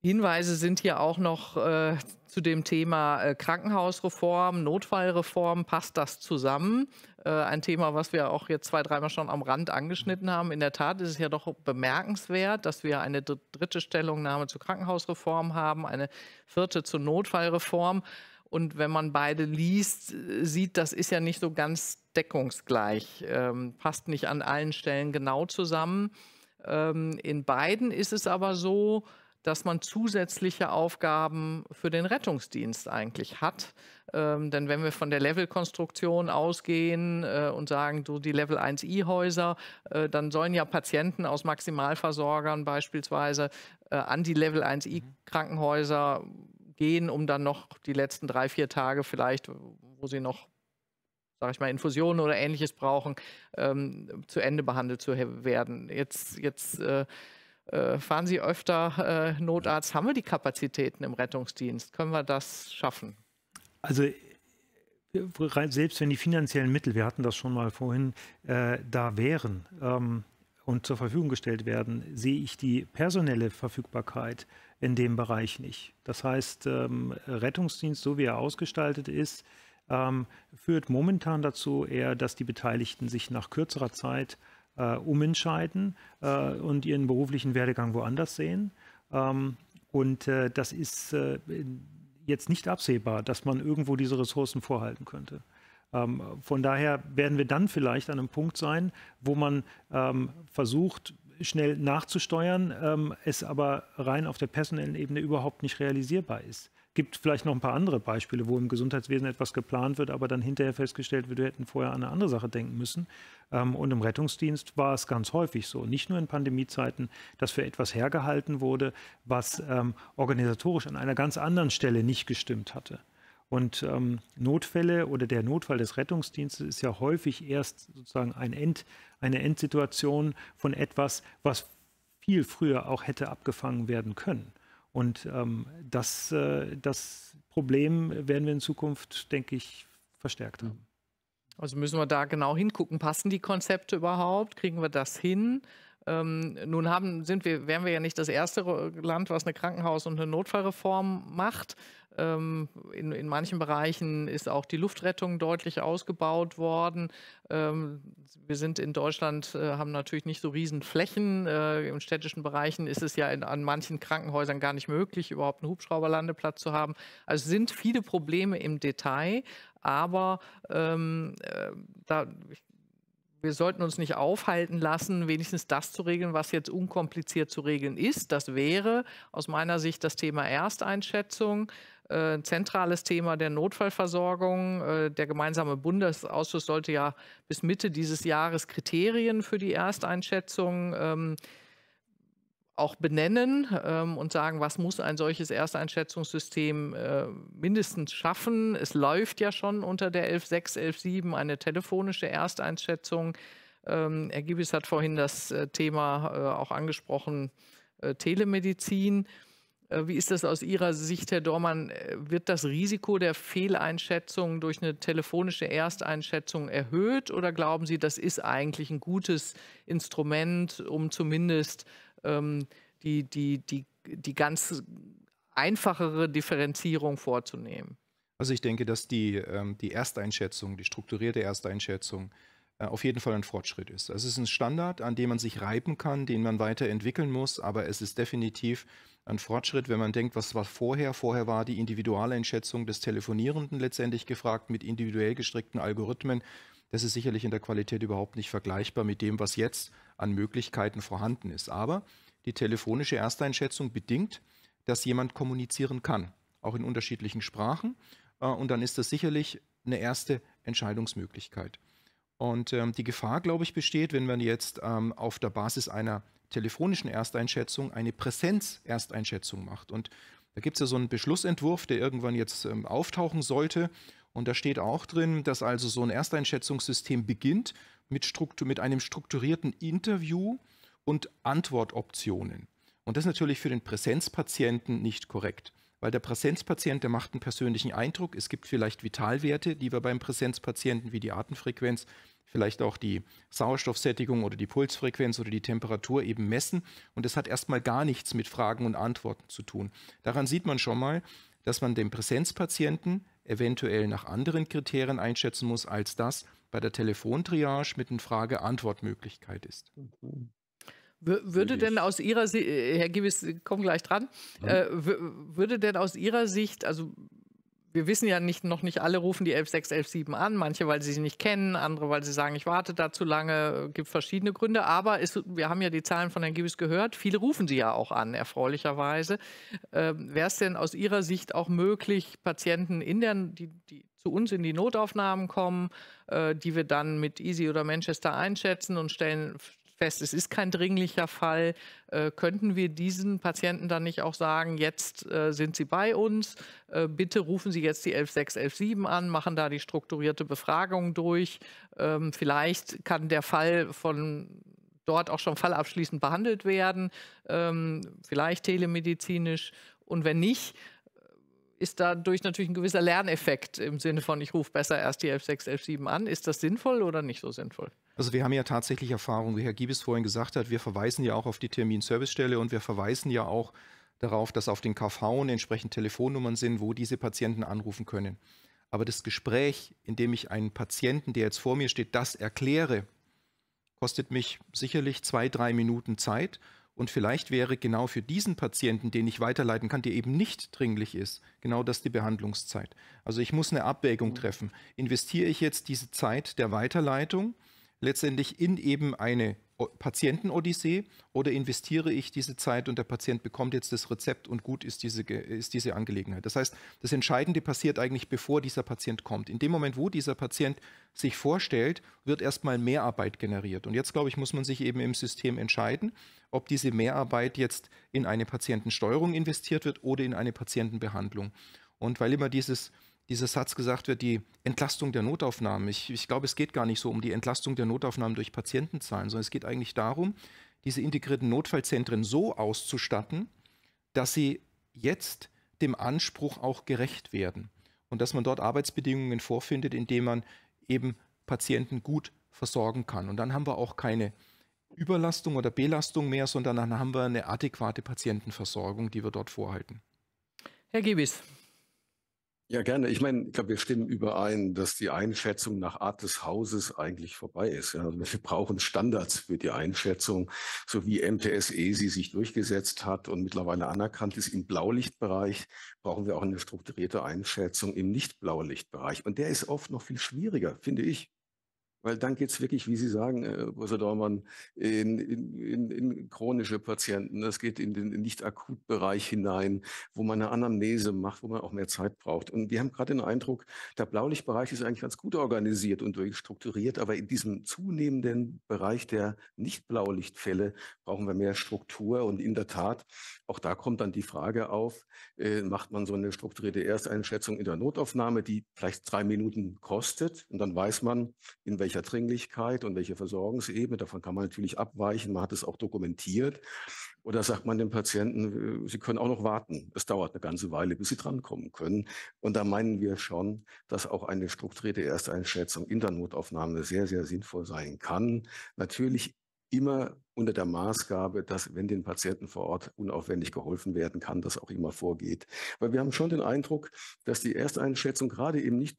Hinweise sind hier auch noch äh, zu dem Thema äh, Krankenhausreform, Notfallreform. Passt das zusammen? Äh, ein Thema, was wir auch jetzt zwei, dreimal schon am Rand angeschnitten haben. In der Tat ist es ja doch bemerkenswert, dass wir eine dritte Stellungnahme zur Krankenhausreform haben, eine vierte zur Notfallreform. Und wenn man beide liest, sieht, das ist ja nicht so ganz deckungsgleich, ähm, passt nicht an allen Stellen genau zusammen. Ähm, in beiden ist es aber so, dass man zusätzliche Aufgaben für den Rettungsdienst eigentlich hat. Ähm, denn wenn wir von der Levelkonstruktion ausgehen äh, und sagen, so die Level 1i-Häuser, äh, dann sollen ja Patienten aus Maximalversorgern beispielsweise äh, an die Level 1i-Krankenhäuser mhm. gehen, um dann noch die letzten drei, vier Tage vielleicht, wo sie noch sage ich mal, Infusionen oder ähnliches brauchen, ähm, zu Ende behandelt zu werden. Jetzt, jetzt äh, äh, fahren Sie öfter äh, Notarzt? Haben wir die Kapazitäten im Rettungsdienst? Können wir das schaffen? Also äh, selbst wenn die finanziellen Mittel, wir hatten das schon mal vorhin, äh, da wären ähm, und zur Verfügung gestellt werden, sehe ich die personelle Verfügbarkeit in dem Bereich nicht. Das heißt, ähm, Rettungsdienst, so wie er ausgestaltet ist, ähm, führt momentan dazu eher, dass die Beteiligten sich nach kürzerer Zeit äh, umentscheiden äh, und ihren beruflichen Werdegang woanders sehen. Ähm, und äh, das ist äh, jetzt nicht absehbar, dass man irgendwo diese Ressourcen vorhalten könnte. Ähm, von daher werden wir dann vielleicht an einem Punkt sein, wo man ähm, versucht, schnell nachzusteuern, ähm, es aber rein auf der personellen Ebene überhaupt nicht realisierbar ist gibt vielleicht noch ein paar andere Beispiele, wo im Gesundheitswesen etwas geplant wird, aber dann hinterher festgestellt wird, wir hätten vorher an eine andere Sache denken müssen. Ähm, und im Rettungsdienst war es ganz häufig so, nicht nur in Pandemiezeiten, dass für etwas hergehalten wurde, was ähm, organisatorisch an einer ganz anderen Stelle nicht gestimmt hatte. Und ähm, Notfälle oder der Notfall des Rettungsdienstes ist ja häufig erst sozusagen ein End, eine Endsituation von etwas, was viel früher auch hätte abgefangen werden können. Und ähm, das, äh, das Problem werden wir in Zukunft, denke ich, verstärkt haben. Also müssen wir da genau hingucken. Passen die Konzepte überhaupt? Kriegen wir das hin? Ähm, nun haben, sind wir, wären wir ja nicht das erste Land, was eine Krankenhaus- und eine Notfallreform macht. Ähm, in, in manchen Bereichen ist auch die Luftrettung deutlich ausgebaut worden. Ähm, wir sind in Deutschland, äh, haben natürlich nicht so riesen Flächen. Äh, in städtischen Bereichen ist es ja in, an manchen Krankenhäusern gar nicht möglich, überhaupt einen Hubschrauberlandeplatz zu haben. Also sind viele Probleme im Detail. Aber ähm, äh, da, ich wir sollten uns nicht aufhalten lassen, wenigstens das zu regeln, was jetzt unkompliziert zu regeln ist. Das wäre aus meiner Sicht das Thema Ersteinschätzung, äh, zentrales Thema der Notfallversorgung. Äh, der gemeinsame Bundesausschuss sollte ja bis Mitte dieses Jahres Kriterien für die Ersteinschätzung ähm, auch benennen ähm, und sagen, was muss ein solches Ersteinschätzungssystem äh, mindestens schaffen. Es läuft ja schon unter der 11.6, 11.7 eine telefonische Ersteinschätzung. Ähm, Herr Gibis hat vorhin das äh, Thema äh, auch angesprochen, äh, Telemedizin. Äh, wie ist das aus Ihrer Sicht, Herr Dormann? Äh, wird das Risiko der Fehleinschätzung durch eine telefonische Ersteinschätzung erhöht oder glauben Sie, das ist eigentlich ein gutes Instrument, um zumindest ähm, die, die, die, die ganz einfachere Differenzierung vorzunehmen? Also ich denke, dass die, ähm, die Ersteinschätzung, die strukturierte Ersteinschätzung äh, auf jeden Fall ein Fortschritt ist. Es ist ein Standard, an dem man sich reiben kann, den man weiterentwickeln muss, aber es ist definitiv ein Fortschritt, wenn man denkt, was war vorher? Vorher war die Individualeinschätzung des Telefonierenden letztendlich gefragt mit individuell gestrickten Algorithmen. Das ist sicherlich in der Qualität überhaupt nicht vergleichbar mit dem, was jetzt an Möglichkeiten vorhanden ist. Aber die telefonische Ersteinschätzung bedingt, dass jemand kommunizieren kann, auch in unterschiedlichen Sprachen. Äh, und dann ist das sicherlich eine erste Entscheidungsmöglichkeit. Und ähm, die Gefahr, glaube ich, besteht, wenn man jetzt ähm, auf der Basis einer telefonischen Ersteinschätzung eine Präsenz-Ersteinschätzung macht. Und da gibt es ja so einen Beschlussentwurf, der irgendwann jetzt ähm, auftauchen sollte. Und da steht auch drin, dass also so ein Ersteinschätzungssystem beginnt mit, Struktur, mit einem strukturierten Interview und Antwortoptionen. Und das ist natürlich für den Präsenzpatienten nicht korrekt, weil der Präsenzpatient, der macht einen persönlichen Eindruck. Es gibt vielleicht Vitalwerte, die wir beim Präsenzpatienten wie die Atemfrequenz, vielleicht auch die Sauerstoffsättigung oder die Pulsfrequenz oder die Temperatur eben messen. Und das hat erstmal gar nichts mit Fragen und Antworten zu tun. Daran sieht man schon mal, dass man den Präsenzpatienten eventuell nach anderen Kriterien einschätzen muss als das, bei der Telefontriage mit einer Frage-Antwort-Möglichkeit ist. Mhm. Würde denn aus Ihrer Sicht, äh, Herr Gibbis, äh, komm gleich dran, mhm. äh, würde denn aus Ihrer Sicht, also wir wissen ja nicht, noch nicht alle rufen die 116, 117 an, manche, weil sie sie nicht kennen, andere, weil sie sagen, ich warte da zu lange, äh, gibt verschiedene Gründe, aber es, wir haben ja die Zahlen von Herrn Gibbis gehört, viele rufen sie ja auch an, erfreulicherweise. Ähm, Wäre es denn aus Ihrer Sicht auch möglich, Patienten in der, die, die zu uns in die Notaufnahmen kommen, äh, die wir dann mit Easy oder Manchester einschätzen und stellen fest, es ist kein dringlicher Fall, äh, könnten wir diesen Patienten dann nicht auch sagen, jetzt äh, sind Sie bei uns, äh, bitte rufen Sie jetzt die 11617 an, machen da die strukturierte Befragung durch. Ähm, vielleicht kann der Fall von dort auch schon fallabschließend behandelt werden, ähm, vielleicht telemedizinisch und wenn nicht, ist dadurch natürlich ein gewisser Lerneffekt im Sinne von, ich rufe besser erst die 11.6, 11.7 an. Ist das sinnvoll oder nicht so sinnvoll? Also wir haben ja tatsächlich Erfahrung, wie Herr Giebes vorhin gesagt hat, wir verweisen ja auch auf die Terminservicestelle und wir verweisen ja auch darauf, dass auf den KV entsprechend Telefonnummern sind, wo diese Patienten anrufen können. Aber das Gespräch, in dem ich einen Patienten, der jetzt vor mir steht, das erkläre, kostet mich sicherlich zwei, drei Minuten Zeit und vielleicht wäre genau für diesen Patienten, den ich weiterleiten kann, der eben nicht dringlich ist, genau das die Behandlungszeit. Also ich muss eine Abwägung mhm. treffen. Investiere ich jetzt diese Zeit der Weiterleitung? letztendlich in eben eine Patientenodyssee oder investiere ich diese Zeit und der Patient bekommt jetzt das Rezept und gut ist diese, ist diese Angelegenheit. Das heißt, das Entscheidende passiert eigentlich, bevor dieser Patient kommt. In dem Moment, wo dieser Patient sich vorstellt, wird erstmal Mehrarbeit generiert. Und jetzt, glaube ich, muss man sich eben im System entscheiden, ob diese Mehrarbeit jetzt in eine Patientensteuerung investiert wird oder in eine Patientenbehandlung. Und weil immer dieses dieser Satz gesagt wird, die Entlastung der Notaufnahmen. Ich, ich glaube, es geht gar nicht so um die Entlastung der Notaufnahmen durch Patientenzahlen, sondern es geht eigentlich darum, diese integrierten Notfallzentren so auszustatten, dass sie jetzt dem Anspruch auch gerecht werden und dass man dort Arbeitsbedingungen vorfindet, indem man eben Patienten gut versorgen kann. Und dann haben wir auch keine Überlastung oder Belastung mehr, sondern dann haben wir eine adäquate Patientenversorgung, die wir dort vorhalten. Herr Gibis, ja, gerne. Ich meine, ich glaube, wir stimmen überein, dass die Einschätzung nach Art des Hauses eigentlich vorbei ist. Ja, also, wir brauchen Standards für die Einschätzung, so wie MTSE sie sich durchgesetzt hat und mittlerweile anerkannt ist. Im Blaulichtbereich brauchen wir auch eine strukturierte Einschätzung im Nicht-Blaulichtbereich. Und der ist oft noch viel schwieriger, finde ich. Weil dann geht es wirklich, wie Sie sagen, äh, Professor Dormann, in, in, in chronische Patienten. Das geht in den Nicht-Akut-Bereich hinein, wo man eine Anamnese macht, wo man auch mehr Zeit braucht. Und wir haben gerade den Eindruck, der Blaulichtbereich ist eigentlich ganz gut organisiert und durchstrukturiert, aber in diesem zunehmenden Bereich der Nicht-Blaulichtfälle brauchen wir mehr Struktur. Und in der Tat, auch da kommt dann die Frage auf, äh, macht man so eine strukturierte Ersteinschätzung in der Notaufnahme, die vielleicht drei Minuten kostet und dann weiß man, in welcher welcher Dringlichkeit und welche Versorgungsebene. Davon kann man natürlich abweichen. Man hat es auch dokumentiert. Oder sagt man dem Patienten, äh, Sie können auch noch warten. Es dauert eine ganze Weile, bis Sie drankommen können. Und da meinen wir schon, dass auch eine strukturierte Ersteinschätzung in der Notaufnahme sehr, sehr sinnvoll sein kann. Natürlich immer unter der Maßgabe, dass wenn den Patienten vor Ort unaufwendig geholfen werden kann, das auch immer vorgeht. Weil wir haben schon den Eindruck, dass die Ersteinschätzung gerade im nicht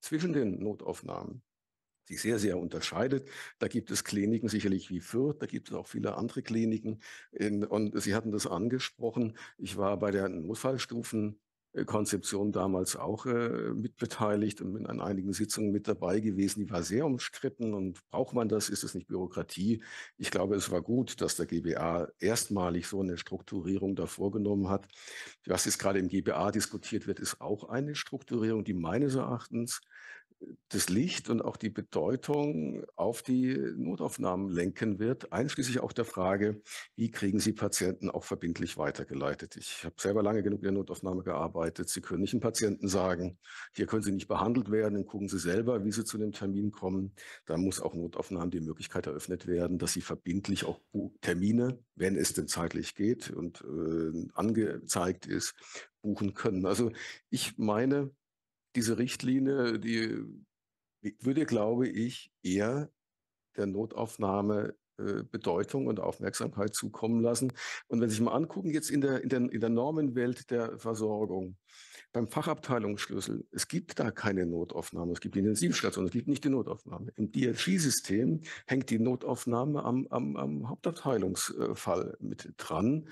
zwischen den Notaufnahmen sich sehr, sehr unterscheidet. Da gibt es Kliniken sicherlich wie Fürth, da gibt es auch viele andere Kliniken. In, und Sie hatten das angesprochen. Ich war bei der Notfallstufen Konzeption damals auch äh, mitbeteiligt und bin an einigen Sitzungen mit dabei gewesen. Die war sehr umstritten und braucht man das? Ist es nicht Bürokratie? Ich glaube, es war gut, dass der GBA erstmalig so eine Strukturierung da vorgenommen hat. Was jetzt gerade im GBA diskutiert wird, ist auch eine Strukturierung, die meines Erachtens das Licht und auch die Bedeutung auf die Notaufnahmen lenken wird, einschließlich auch der Frage, wie kriegen Sie Patienten auch verbindlich weitergeleitet. Ich habe selber lange genug in der Notaufnahme gearbeitet. Sie können nicht einem Patienten sagen, hier können Sie nicht behandelt werden, dann gucken Sie selber, wie Sie zu dem Termin kommen. Da muss auch Notaufnahmen die Möglichkeit eröffnet werden, dass Sie verbindlich auch Termine, wenn es denn zeitlich geht und äh, angezeigt ist, buchen können. Also ich meine, diese Richtlinie, die würde, glaube ich, eher der Notaufnahme äh, Bedeutung und Aufmerksamkeit zukommen lassen. Und wenn Sie sich mal angucken, jetzt in der, in der, in der Normenwelt der Versorgung, beim Fachabteilungsschlüssel, es gibt da keine Notaufnahme, es gibt die Intensivstation, es gibt nicht die Notaufnahme. Im DRG-System hängt die Notaufnahme am, am, am Hauptabteilungsfall mit dran.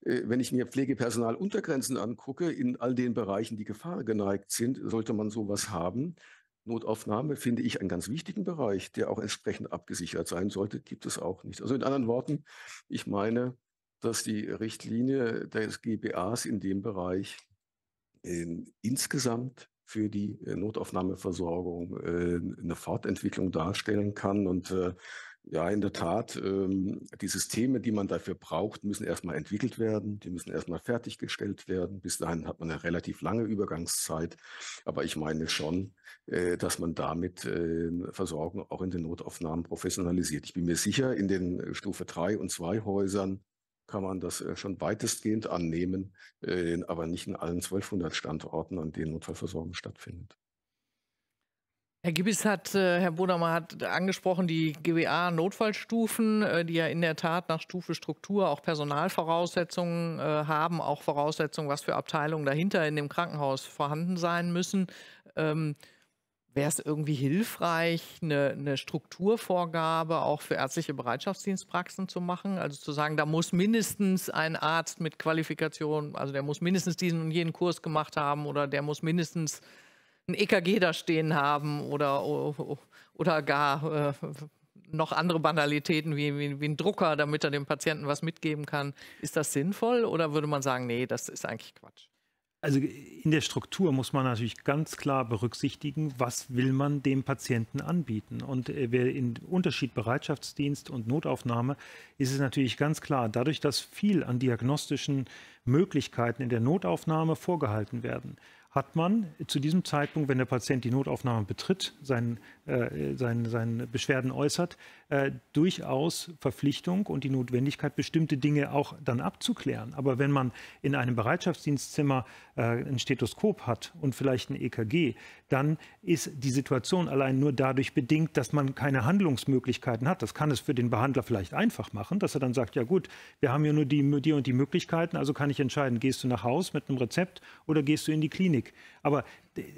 Äh, wenn ich mir Pflegepersonaluntergrenzen angucke, in all den Bereichen, die Gefahr geneigt sind, sollte man sowas haben. Notaufnahme finde ich einen ganz wichtigen Bereich, der auch entsprechend abgesichert sein sollte, gibt es auch nicht. Also in anderen Worten, ich meine, dass die Richtlinie des GBAs in dem Bereich insgesamt für die äh, Notaufnahmeversorgung äh, eine Fortentwicklung darstellen kann. Und äh, ja, in der Tat, ähm, die Systeme, die man dafür braucht, müssen erstmal entwickelt werden, die müssen erstmal fertiggestellt werden. Bis dahin hat man eine relativ lange Übergangszeit. Aber ich meine schon, dass man damit Versorgung auch in den Notaufnahmen professionalisiert. Ich bin mir sicher, in den Stufe 3 und 2 Häusern kann man das äh, schon weitestgehend annehmen, äh, aber nicht in allen 1200 Standorten, an denen Notfallversorgung stattfindet. Herr Gibbis hat, äh, Herr Bodamer hat angesprochen, die GWA-Notfallstufen, die ja in der Tat nach Stufe Struktur auch Personalvoraussetzungen haben, auch Voraussetzungen, was für Abteilungen dahinter in dem Krankenhaus vorhanden sein müssen. Ähm, wäre es irgendwie hilfreich, eine, eine, Strukturvorgabe auch für ärztliche Bereitschaftsdienstpraxen zu machen? Also zu sagen, da muss mindestens ein Arzt mit Qualifikation, also der muss mindestens diesen und jenen Kurs gemacht haben oder der muss mindestens ein EKG da stehen haben oder, oder gar äh, noch andere Banalitäten wie, wie, wie ein Drucker, damit er dem Patienten was mitgeben kann. Ist das sinnvoll oder würde man sagen, nee, das ist eigentlich Quatsch? also in der Struktur muss man natürlich ganz klar berücksichtigen, was will man dem Patienten anbieten. Und äh, in Unterschied Bereitschaftsdienst und Notaufnahme ist es natürlich ganz klar, dadurch, dass viel an diagnostischen Möglichkeiten in der Notaufnahme vorgehalten werden, hat man zu diesem Zeitpunkt, wenn der Patient die Notaufnahme betritt, seinen, äh, seinen, seinen Beschwerden äußert, äh, durchaus Verpflichtung und die Notwendigkeit, bestimmte Dinge auch dann abzuklären. Aber wenn man in einem Bereitschaftsdienstzimmer äh, ein Stethoskop hat und vielleicht ein EKG, dann ist die Situation allein nur dadurch bedingt, dass man keine Handlungsmöglichkeiten hat. Das kann es für den Behandler vielleicht einfach machen, dass er dann sagt, ja gut, wir haben ja nur die, die und die Möglichkeiten, also kann ich entscheiden, gehst du nach Haus mit einem Rezept oder gehst du in die Klinik. Klinik. Aber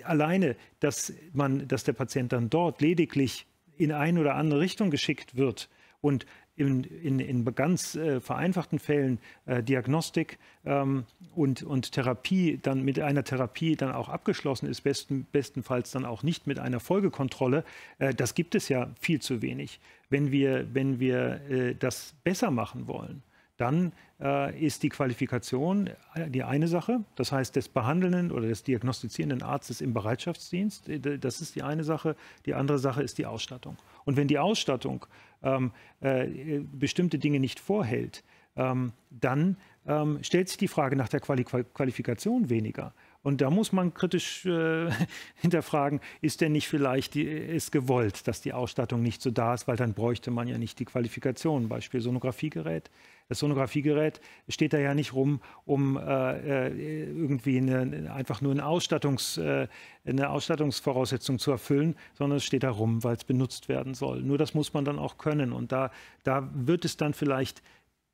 alleine, dass, man, dass der Patient dann dort lediglich in eine oder andere Richtung geschickt wird und in, in, in ganz äh, vereinfachten Fällen äh, Diagnostik ähm, und, und Therapie dann mit einer Therapie dann auch abgeschlossen ist, besten, bestenfalls dann auch nicht mit einer Folgekontrolle, äh, das gibt es ja viel zu wenig. Wenn wir, wenn wir äh, das besser machen wollen, dann äh, ist die Qualifikation äh, die eine Sache, das heißt des behandelnden oder des diagnostizierenden Arztes im Bereitschaftsdienst, äh, das ist die eine Sache, die andere Sache ist die Ausstattung. Und wenn die Ausstattung ähm, äh, bestimmte Dinge nicht vorhält, ähm, dann ähm, stellt sich die Frage nach der Quali Qualifikation weniger. Und da muss man kritisch äh, hinterfragen, ist denn nicht vielleicht die, gewollt, dass die Ausstattung nicht so da ist, weil dann bräuchte man ja nicht die Qualifikation, Beispiel Sonografiegerät. Das Sonografiegerät steht da ja nicht rum, um äh, äh irgendwie eine, einfach nur eine, Ausstattungs, äh, eine Ausstattungsvoraussetzung zu erfüllen, sondern es steht da rum, weil es benutzt werden soll. Nur das muss man dann auch können. Und da, da wird es dann vielleicht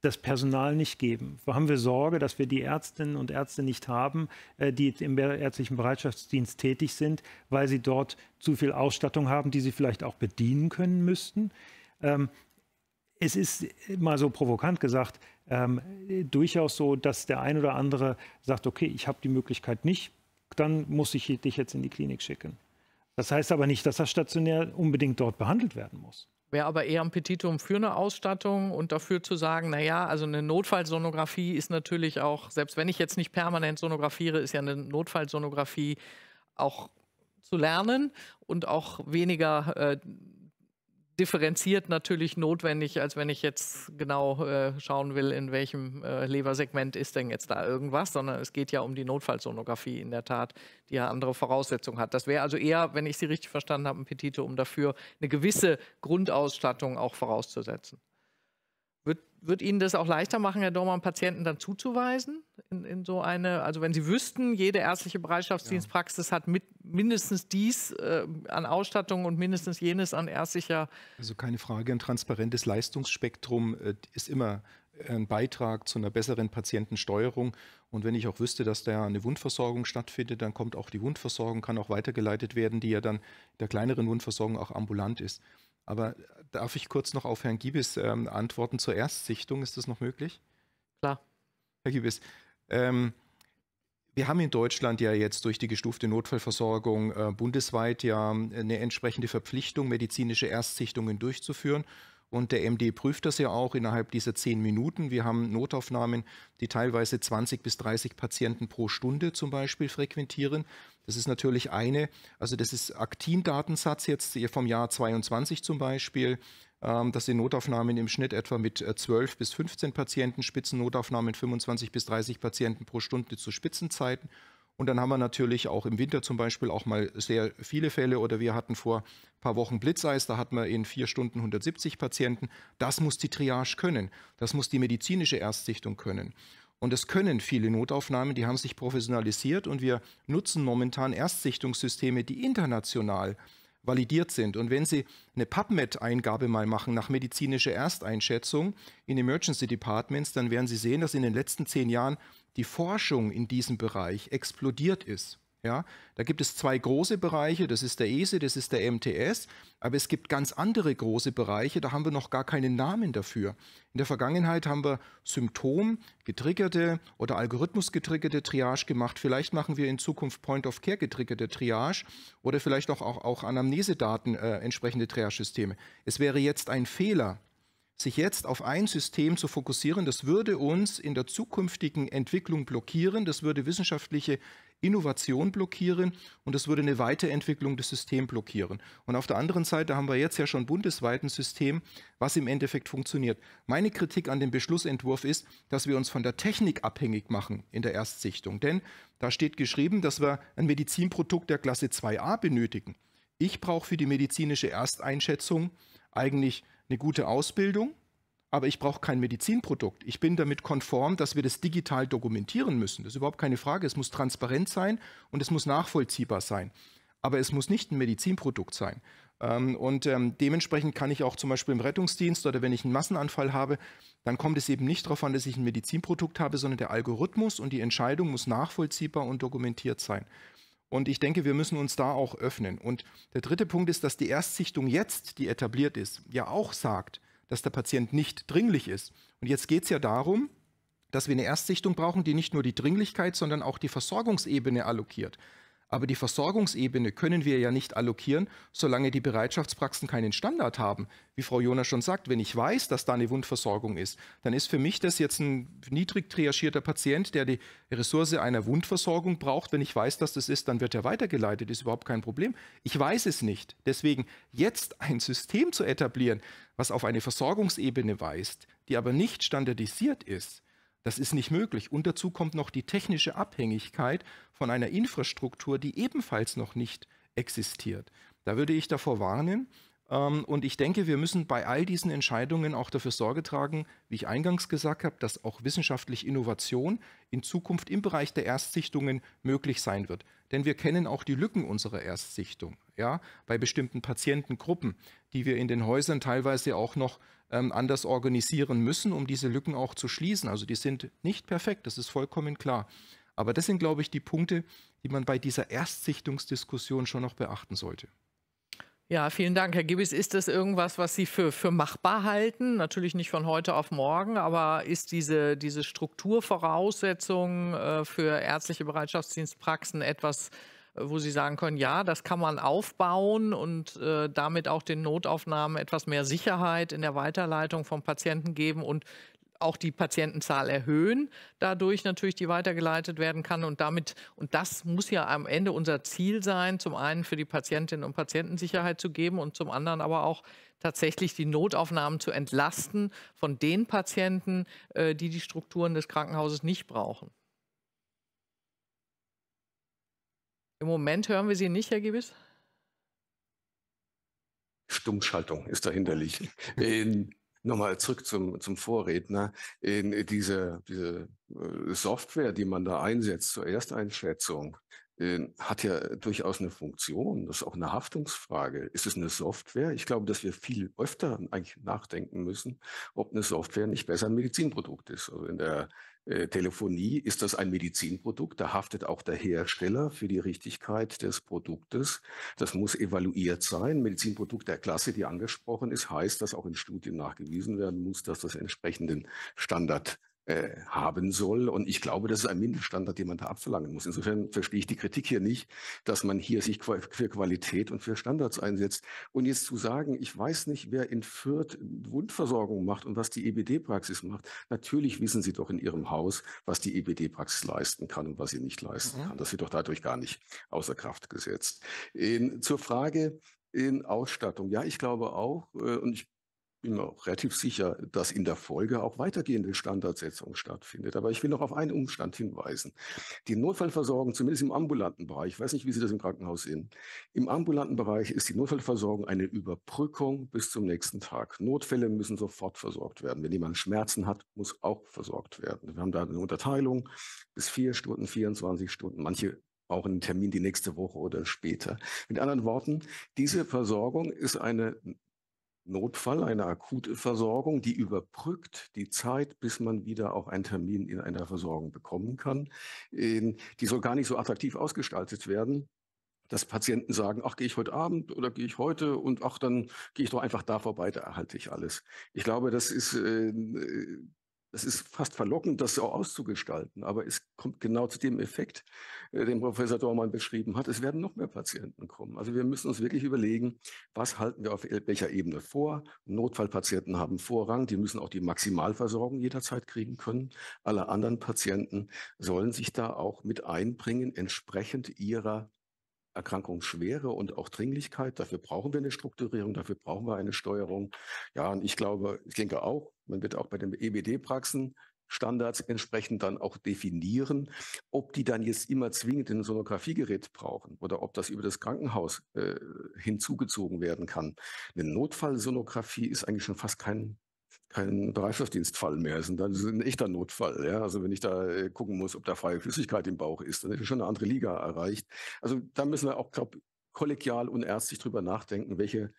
das Personal nicht geben? Wo haben wir Sorge, dass wir die Ärztinnen und Ärzte nicht haben, äh, die im ärztlichen Bereitschaftsdienst tätig sind, weil sie dort zu viel Ausstattung haben, die sie vielleicht auch bedienen können müssten? Ähm, es ist mal so provokant gesagt, ähm, durchaus so, dass der ein oder andere sagt, okay, ich habe die Möglichkeit nicht, dann muss ich dich jetzt in die Klinik schicken. Das heißt aber nicht, dass das stationär unbedingt dort behandelt werden muss. Wäre aber eher ein Petitum für eine Ausstattung und dafür zu sagen, naja, also eine Notfallsonographie ist natürlich auch, selbst wenn ich jetzt nicht permanent sonografiere, ist ja eine Notfallsonographie auch zu lernen und auch weniger äh, differenziert natürlich notwendig, als wenn ich jetzt genau äh, schauen will, in welchem äh, Lebersegment ist denn jetzt da irgendwas, sondern es geht ja um die Notfallsonographie in der Tat, die ja andere Voraussetzungen hat. Das wäre also eher, wenn ich Sie richtig verstanden habe, ein Petito, um dafür eine gewisse Grundausstattung auch vorauszusetzen. Wird, wird Ihnen das auch leichter machen, Herr Dormann, Patienten dann zuzuweisen? In, in so eine, also wenn Sie wüssten, jede ärztliche Bereitschaftsdienstpraxis ja. hat mit, mindestens dies äh, an Ausstattung und mindestens jenes an ärztlicher. Also keine Frage, ein transparentes Leistungsspektrum äh, ist immer ein Beitrag zu einer besseren Patientensteuerung. Und wenn ich auch wüsste, dass da eine Wundversorgung stattfindet, dann kommt auch die Wundversorgung, kann auch weitergeleitet werden, die ja dann der kleineren Wundversorgung auch ambulant ist. Aber äh, darf ich kurz noch auf Herrn Giebis ähm, antworten zur Erstsichtung? Ist das noch möglich? Klar. Herr Giebis, ähm, wir haben in Deutschland ja jetzt durch die gestufte Notfallversorgung äh, bundesweit ja äh, eine entsprechende Verpflichtung, medizinische Erstsichtungen durchzuführen. Und der MD prüft das ja auch innerhalb dieser zehn Minuten. Wir haben Notaufnahmen, die teilweise 20 bis 30 Patienten pro Stunde zum Beispiel frequentieren. Das ist natürlich eine, also das ist Aktindatensatz jetzt vom Jahr 22 zum Beispiel, ähm, dass die Notaufnahmen im Schnitt etwa mit 12 äh, bis 15 Patienten, Spitzennotaufnahmen 25 bis 30 Patienten pro Stunde zu Spitzenzeiten. Und dann haben wir natürlich auch im Winter zum Beispiel auch mal sehr viele Fälle oder wir hatten vor ein paar Wochen Blitzeis, da hatten wir in vier Stunden 170 Patienten. Das muss die Triage können, das muss die medizinische Erstsichtung können. Und das können viele Notaufnahmen, die haben sich professionalisiert und wir nutzen momentan Erstsichtungssysteme, die international validiert sind. Und wenn Sie eine PubMed-Eingabe mal machen nach medizinischer Ersteinschätzung in Emergency Departments, dann werden Sie sehen, dass in den letzten zehn Jahren die Forschung in diesem Bereich explodiert ist. Ja, da gibt es zwei große Bereiche, das ist der ESE, das ist der MTS, aber es gibt ganz andere große Bereiche, da haben wir noch gar keinen Namen dafür. In der Vergangenheit haben wir Symptom getriggerte oder Algorithmus getriggerte Triage gemacht. Vielleicht machen wir in Zukunft Point-of-Care getriggerte Triage oder vielleicht auch, auch, auch Anamnesedaten äh, entsprechende Triage-Systeme. Es wäre jetzt ein Fehler, sich jetzt auf ein System zu fokussieren, das würde uns in der zukünftigen Entwicklung blockieren, das würde wissenschaftliche Innovation blockieren und das würde eine Weiterentwicklung des Systems blockieren. Und auf der anderen Seite haben wir jetzt ja schon bundesweit ein System, was im Endeffekt funktioniert. Meine Kritik an dem Beschlussentwurf ist, dass wir uns von der Technik abhängig machen in der Erstsichtung. Denn da steht geschrieben, dass wir ein Medizinprodukt der Klasse 2a benötigen. Ich brauche für die medizinische Ersteinschätzung eigentlich eine gute Ausbildung, aber ich brauche kein Medizinprodukt. Ich bin damit konform, dass wir das digital dokumentieren müssen. Das ist überhaupt keine Frage. Es muss transparent sein und es muss nachvollziehbar sein. Aber es muss nicht ein Medizinprodukt sein. Ähm, und ähm, dementsprechend kann ich auch zum Beispiel im Rettungsdienst oder wenn ich einen Massenanfall habe, dann kommt es eben nicht darauf an, dass ich ein Medizinprodukt habe, sondern der Algorithmus und die Entscheidung muss nachvollziehbar und dokumentiert sein. Und ich denke, wir müssen uns da auch öffnen. Und der dritte Punkt ist, dass die Erstsichtung jetzt, die etabliert ist, ja auch sagt, dass der Patient nicht dringlich ist. Und jetzt geht es ja darum, dass wir eine Erstsichtung brauchen, die nicht nur die Dringlichkeit, sondern auch die Versorgungsebene allokiert. Aber die Versorgungsebene können wir ja nicht allokieren, solange die Bereitschaftspraxen keinen Standard haben. Wie Frau Jonas schon sagt, wenn ich weiß, dass da eine Wundversorgung ist, dann ist für mich das jetzt ein niedrig triagierter Patient, der die Ressource einer Wundversorgung braucht. Wenn ich weiß, dass das ist, dann wird er weitergeleitet, ist überhaupt kein Problem. Ich weiß es nicht. Deswegen jetzt ein System zu etablieren, was auf eine Versorgungsebene weist, die aber nicht standardisiert ist, das ist nicht möglich. Und dazu kommt noch die technische Abhängigkeit von einer Infrastruktur, die ebenfalls noch nicht existiert. Da würde ich davor warnen. Ähm, und ich denke, wir müssen bei all diesen Entscheidungen auch dafür Sorge tragen, wie ich eingangs gesagt habe, dass auch wissenschaftliche Innovation in Zukunft im Bereich der Erstsichtungen möglich sein wird. Denn wir kennen auch die Lücken unserer Erstsichtung, ja, bei bestimmten Patientengruppen, die wir in den Häusern teilweise auch noch ähm, anders organisieren müssen, um diese Lücken auch zu schließen. Also die sind nicht perfekt, das ist vollkommen klar. Aber das sind, glaube ich, die Punkte, die man bei dieser Erstsichtungsdiskussion schon noch beachten sollte. Ja, vielen Dank, Herr Gibbis. Ist das irgendwas, was Sie für, für machbar halten? Natürlich nicht von heute auf morgen, aber ist diese, diese Strukturvoraussetzung äh, für ärztliche Bereitschaftsdienstpraxen etwas, äh, wo Sie sagen können, ja, das kann man aufbauen und äh, damit auch den Notaufnahmen etwas mehr Sicherheit in der Weiterleitung von Patienten geben und auch die Patientenzahl erhöhen, dadurch natürlich die weitergeleitet werden kann und damit und das muss ja am Ende unser Ziel sein, zum einen für die Patientinnen und Patienten Sicherheit zu geben und zum anderen aber auch tatsächlich die Notaufnahmen zu entlasten von den Patienten, äh, die die Strukturen des Krankenhauses nicht brauchen. Im Moment hören wir Sie nicht, Herr Giebis. Stummschaltung ist dahinterlich. ähm, nochmal zurück zum, zum Vorredner. In ähm, diese, diese äh, Software, die man da einsetzt zur Ersteinschätzung, ähm, hat ja durchaus eine Funktion. Das ist auch eine Haftungsfrage. Ist es eine Software? Ich glaube, dass wir viel öfter eigentlich nachdenken müssen, ob eine Software nicht besser ein Medizinprodukt ist. Also in der äh, Telefonie ist das ein Medizinprodukt. Da haftet auch der Hersteller für die Richtigkeit des Produktes. Das muss evaluiert sein. Medizinprodukt der Klasse, die angesprochen ist, heißt, dass auch in Studien nachgewiesen werden muss, dass das entsprechenden Standard äh, haben soll. Und ich glaube, das ist ein Mindeststandard, den man da abverlangen muss. Insofern verstehe ich die Kritik hier nicht, dass man hier sich für Qualität und für Standards einsetzt. Und jetzt zu sagen, ich weiß nicht, wer in Fürth Wundversorgung macht und was die EBD-Praxis macht. Natürlich wissen Sie doch in Ihrem Haus, was die EBD-Praxis leisten kann und was sie nicht leisten mhm. kann. Das wird doch dadurch gar nicht außer Kraft gesetzt. In, zur Frage, in Ausstattung. Ja, ich glaube auch, äh, und ich bin mir auch relativ sicher, dass in der Folge auch weitergehende Standardsetzung stattfindet. Aber ich will noch auf einen Umstand hinweisen. Die Notfallversorgung, zumindest im ambulanten Bereich, ich weiß nicht, wie Sie das im Krankenhaus sehen, im ambulanten Bereich ist die Notfallversorgung eine Überbrückung bis zum nächsten Tag. Notfälle müssen sofort versorgt werden. Wenn jemand Schmerzen hat, muss auch versorgt werden. Wir haben da eine Unterteilung bis vier Stunden, 24 Stunden. Manche auch einen Termin die nächste Woche oder später. Mit anderen Worten, diese Versorgung ist eine Notfall, eine akute Versorgung, die überbrückt die Zeit, bis man wieder auch einen Termin in einer Versorgung bekommen kann. Die soll gar nicht so attraktiv ausgestaltet werden, dass Patienten sagen, ach, gehe ich heute Abend oder gehe ich heute und ach, dann gehe ich doch einfach da vorbei, da erhalte ich alles. Ich glaube, das ist äh, das ist fast verlockend, das so auszugestalten, aber es kommt genau zu dem Effekt, äh, den Professor Dormann beschrieben hat. Es werden noch mehr Patienten kommen. Also wir müssen uns wirklich überlegen, was halten wir auf welcher Ebene vor? Notfallpatienten haben Vorrang, die müssen auch die Maximalversorgung jederzeit kriegen können. Alle anderen Patienten sollen sich da auch mit einbringen, entsprechend ihrer Erkrankungsschwere und auch Dringlichkeit. Dafür brauchen wir eine Strukturierung, dafür brauchen wir eine Steuerung. Ja, und ich glaube, ich denke auch, man wird auch bei den EBD-Praxen Standards entsprechend dann auch definieren, ob die dann jetzt immer zwingend ein Sonographiegerät brauchen oder ob das über das Krankenhaus äh, hinzugezogen werden kann. Eine Notfallsonographie ist eigentlich schon fast kein kein Bereitschaftsdienstfall mehr. Das ist ein echter Notfall. Ja? Also wenn ich da äh, gucken muss, ob da freie Flüssigkeit im Bauch ist, dann ist schon eine andere Liga erreicht. Also da müssen wir auch glaub, kollegial und ärztlich drüber nachdenken, welche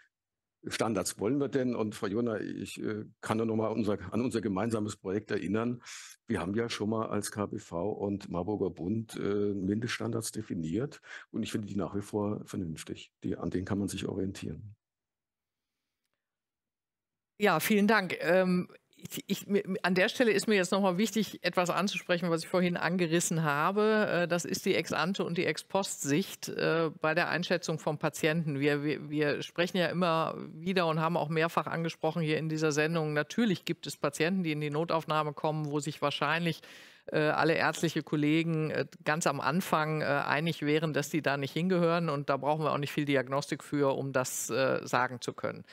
Standards wollen wir denn? Und Frau Jona, ich äh, kann nur noch mal unser, an unser gemeinsames Projekt erinnern. Wir haben ja schon mal als KBV und Marburger Bund äh, Mindeststandards definiert und ich finde die nach wie vor vernünftig. Die, an denen kann man sich orientieren. Ja, vielen Dank. Ähm, ich, mir, an der Stelle ist mir jetzt nochmal wichtig, etwas anzusprechen, was ich vorhin angerissen habe. Äh, das ist die Ex-ante und die Ex-post-Sicht äh, bei der Einschätzung von Patienten. Wir, wir, wir sprechen ja immer wieder und haben auch mehrfach angesprochen hier in dieser Sendung. Natürlich gibt es Patienten, die in die Notaufnahme kommen, wo sich wahrscheinlich äh, alle ärztliche Kollegen ganz am Anfang einig wären, dass die da nicht hingehören. Und da brauchen wir auch nicht viel Diagnostik für, um das sagen zu können.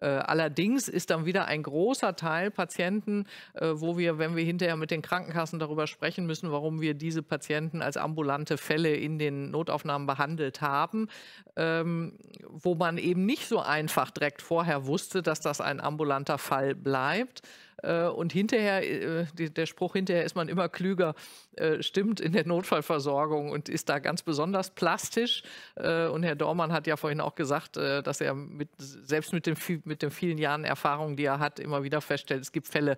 Äh, allerdings ist dann wieder ein großer Teil Patienten, äh, wo wir, wenn wir hinterher mit den Krankenkassen darüber sprechen müssen, warum wir diese Patienten als ambulante Fälle in den Notaufnahmen behandelt haben, ähm, wo man eben nicht so einfach direkt vorher wusste, dass das ein ambulanter Fall bleibt. Äh, und hinterher, äh, der Spruch, hinterher ist man immer klüger, äh, stimmt in der Notfallversorgung und ist da ganz besonders plastisch. und Herr Dormann hat ja vorhin auch gesagt, dass er mit, selbst mit, dem, mit den vielen Jahren Erfahrung, die er hat, immer wieder feststellt, es gibt Fälle,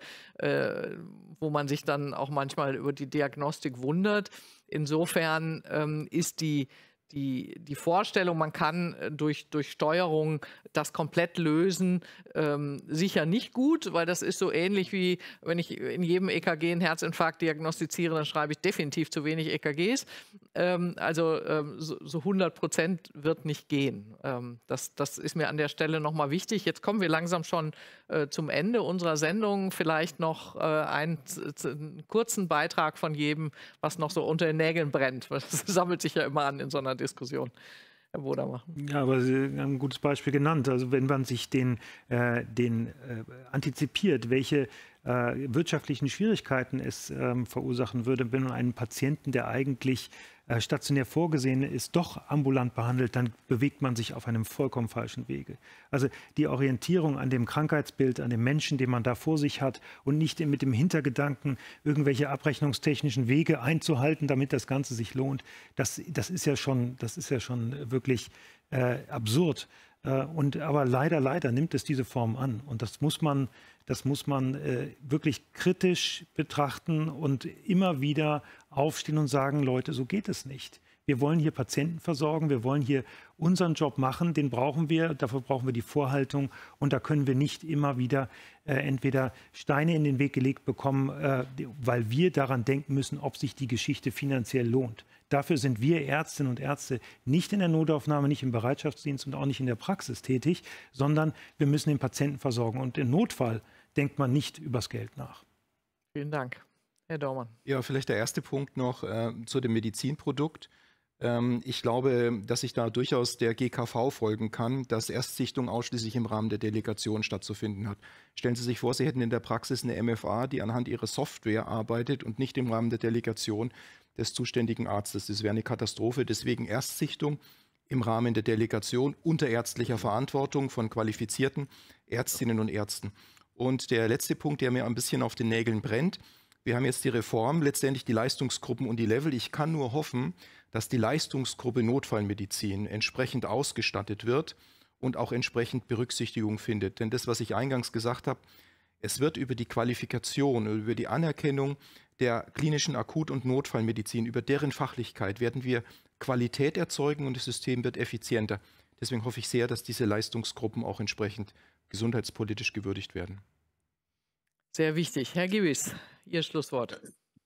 wo man sich dann auch manchmal über die Diagnostik wundert. Insofern ähm, ist die die, die Vorstellung, man kann äh, durch, durch Steuerung das komplett lösen, ähm, sicher nicht gut, weil das ist so ähnlich wie, wenn ich in jedem EKG einen Herzinfarkt diagnostiziere, dann schreibe ich definitiv zu wenig EKGs. Ähm, also ähm, so, so 100 Prozent wird nicht gehen. Ähm, das, das ist mir an der Stelle nochmal wichtig. Jetzt kommen wir langsam schon äh, zum Ende unserer Sendung. Vielleicht noch äh, einen, einen kurzen Beitrag von jedem, was noch so unter den Nägeln brennt. Das sammelt sich ja immer an in so einer Diskussion. Herr Boda machen. Ja, aber Sie haben ein gutes Beispiel genannt. Also wenn man sich den, äh, den äh, antizipiert, welche äh, wirtschaftlichen Schwierigkeiten es ähm, verursachen würde, wenn man einen Patienten, der eigentlich äh, stationär vorgesehene ist, doch ambulant behandelt, dann bewegt man sich auf einem vollkommen falschen Wege. Also die Orientierung an dem Krankheitsbild, an dem Menschen, den man da vor sich hat und nicht mit dem Hintergedanken, irgendwelche abrechnungstechnischen Wege einzuhalten, damit das Ganze sich lohnt, das, das, ist, ja schon, das ist ja schon wirklich äh, absurd. Äh, und, aber leider, leider nimmt es diese Form an. Und das muss man, das muss man äh, wirklich kritisch betrachten und immer wieder aufstehen und sagen, Leute, so geht es nicht wir wollen hier Patienten versorgen, wir wollen hier unseren Job machen, den brauchen wir, dafür brauchen wir die Vorhaltung und da können wir nicht immer wieder äh, entweder Steine in den Weg gelegt bekommen, äh, weil wir daran denken müssen, ob sich die Geschichte finanziell lohnt. Dafür sind wir Ärztinnen und Ärzte nicht in der Notaufnahme, nicht im Bereitschaftsdienst und auch nicht in der Praxis tätig, sondern wir müssen den Patienten versorgen. Und im Notfall denkt man nicht übers Geld nach. Vielen Dank. Herr Daumann. Ja, vielleicht der erste Punkt noch äh, zu dem Medizinprodukt. Ähm, ich glaube, dass ich da durchaus der GKV folgen kann, dass Erstsichtung ausschließlich im Rahmen der Delegation stattzufinden hat. Stellen Sie sich vor, Sie hätten in der Praxis eine MFA, die anhand ihrer Software arbeitet und nicht im Rahmen der Delegation des zuständigen Arztes. Das wäre eine Katastrophe. Deswegen Erstsichtung im Rahmen der Delegation unter ärztlicher Verantwortung von qualifizierten Ärztinnen und Ärzten. Und der letzte Punkt, der mir ein bisschen auf den Nägeln brennt, wir haben jetzt die Reform, letztendlich die Leistungsgruppen und die Level. Ich kann nur hoffen, dass die Leistungsgruppe Notfallmedizin entsprechend ausgestattet wird und auch entsprechend Berücksichtigung findet. Denn das, was ich eingangs gesagt habe, es wird über die Qualifikation, über die Anerkennung der klinischen Akut- und Notfallmedizin, über deren Fachlichkeit werden wir Qualität erzeugen und das System wird effizienter. Deswegen hoffe ich sehr, dass diese Leistungsgruppen auch entsprechend gesundheitspolitisch gewürdigt werden. Sehr wichtig. Herr Gibbis, Ihr Schlusswort.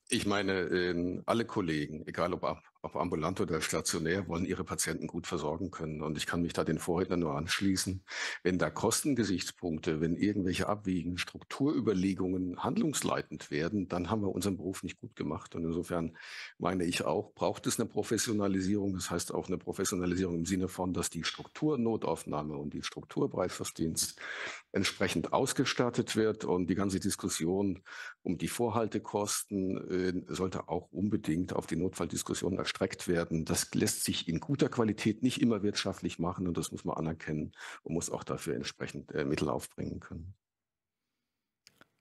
Ich meine, ähm, alle Kollegen, egal ob ob ambulant oder stationär, wollen ihre Patienten gut versorgen können. Und ich kann mich da den Vorrednern nur anschließen. Wenn da Kostengesichtspunkte, wenn irgendwelche Abwiegen, Strukturüberlegungen handlungsleitend werden, dann haben wir unseren Beruf nicht gut gemacht. Und insofern meine ich auch, braucht es eine Professionalisierung. Das heißt auch eine Professionalisierung im Sinne von, dass die Strukturnotaufnahme und die Strukturbereitschaftsdienst entsprechend ausgestattet wird. Und die ganze Diskussion um die Vorhaltekosten äh, sollte auch unbedingt auf die Notfalldiskussion erscheinen gestreckt werden. Das lässt sich in guter Qualität nicht immer wirtschaftlich machen und das muss man anerkennen und muss auch dafür entsprechend äh, Mittel aufbringen können.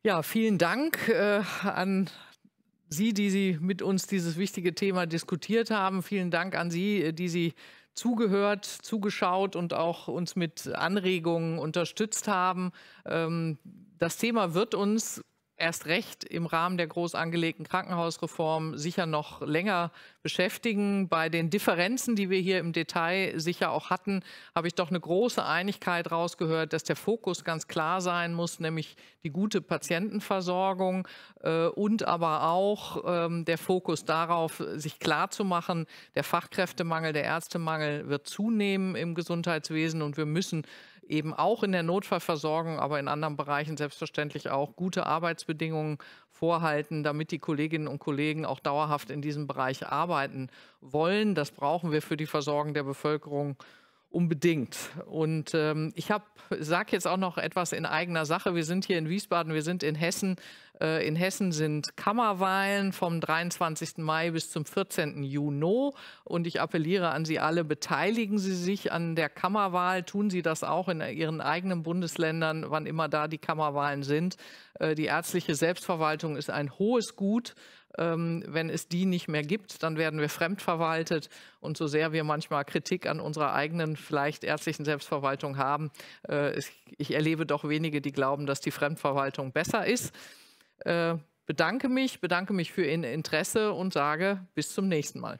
Ja, vielen Dank äh, an Sie, die Sie mit uns dieses wichtige Thema diskutiert haben. Vielen Dank an Sie, äh, die Sie zugehört, zugeschaut und auch uns mit Anregungen unterstützt haben. Ähm, das Thema wird uns erst recht im Rahmen der groß angelegten Krankenhausreform sicher noch länger beschäftigen. Bei den Differenzen, die wir hier im Detail sicher auch hatten, habe ich doch eine große Einigkeit rausgehört, dass der Fokus ganz klar sein muss, nämlich die gute Patientenversorgung äh, und aber auch ähm, der Fokus darauf, sich klarzumachen, der Fachkräftemangel, der Ärztemangel wird zunehmen im Gesundheitswesen und wir müssen eben auch in der Notfallversorgung, aber in anderen Bereichen selbstverständlich auch gute Arbeitsbedingungen vorhalten, damit die Kolleginnen und Kollegen auch dauerhaft in diesem Bereich arbeiten wollen. Das brauchen wir für die Versorgung der Bevölkerung unbedingt. Und ähm, ich sage jetzt auch noch etwas in eigener Sache. Wir sind hier in Wiesbaden, wir sind in Hessen. Äh, in Hessen sind Kammerwahlen vom 23. Mai bis zum 14. Juni. Und ich appelliere an Sie alle, beteiligen Sie sich an der Kammerwahl. Tun Sie das auch in Ihren eigenen Bundesländern, wann immer da die Kammerwahlen sind. Äh, die ärztliche Selbstverwaltung ist ein hohes Gut. Ähm, wenn es die nicht mehr gibt, dann werden wir fremdverwaltet. Und so sehr wir manchmal Kritik an unserer eigenen, vielleicht ärztlichen Selbstverwaltung haben, äh, ich erlebe doch wenige, die glauben, dass die Fremdverwaltung besser ist. Äh, bedanke mich, bedanke mich für Ihr Interesse und sage bis zum nächsten Mal.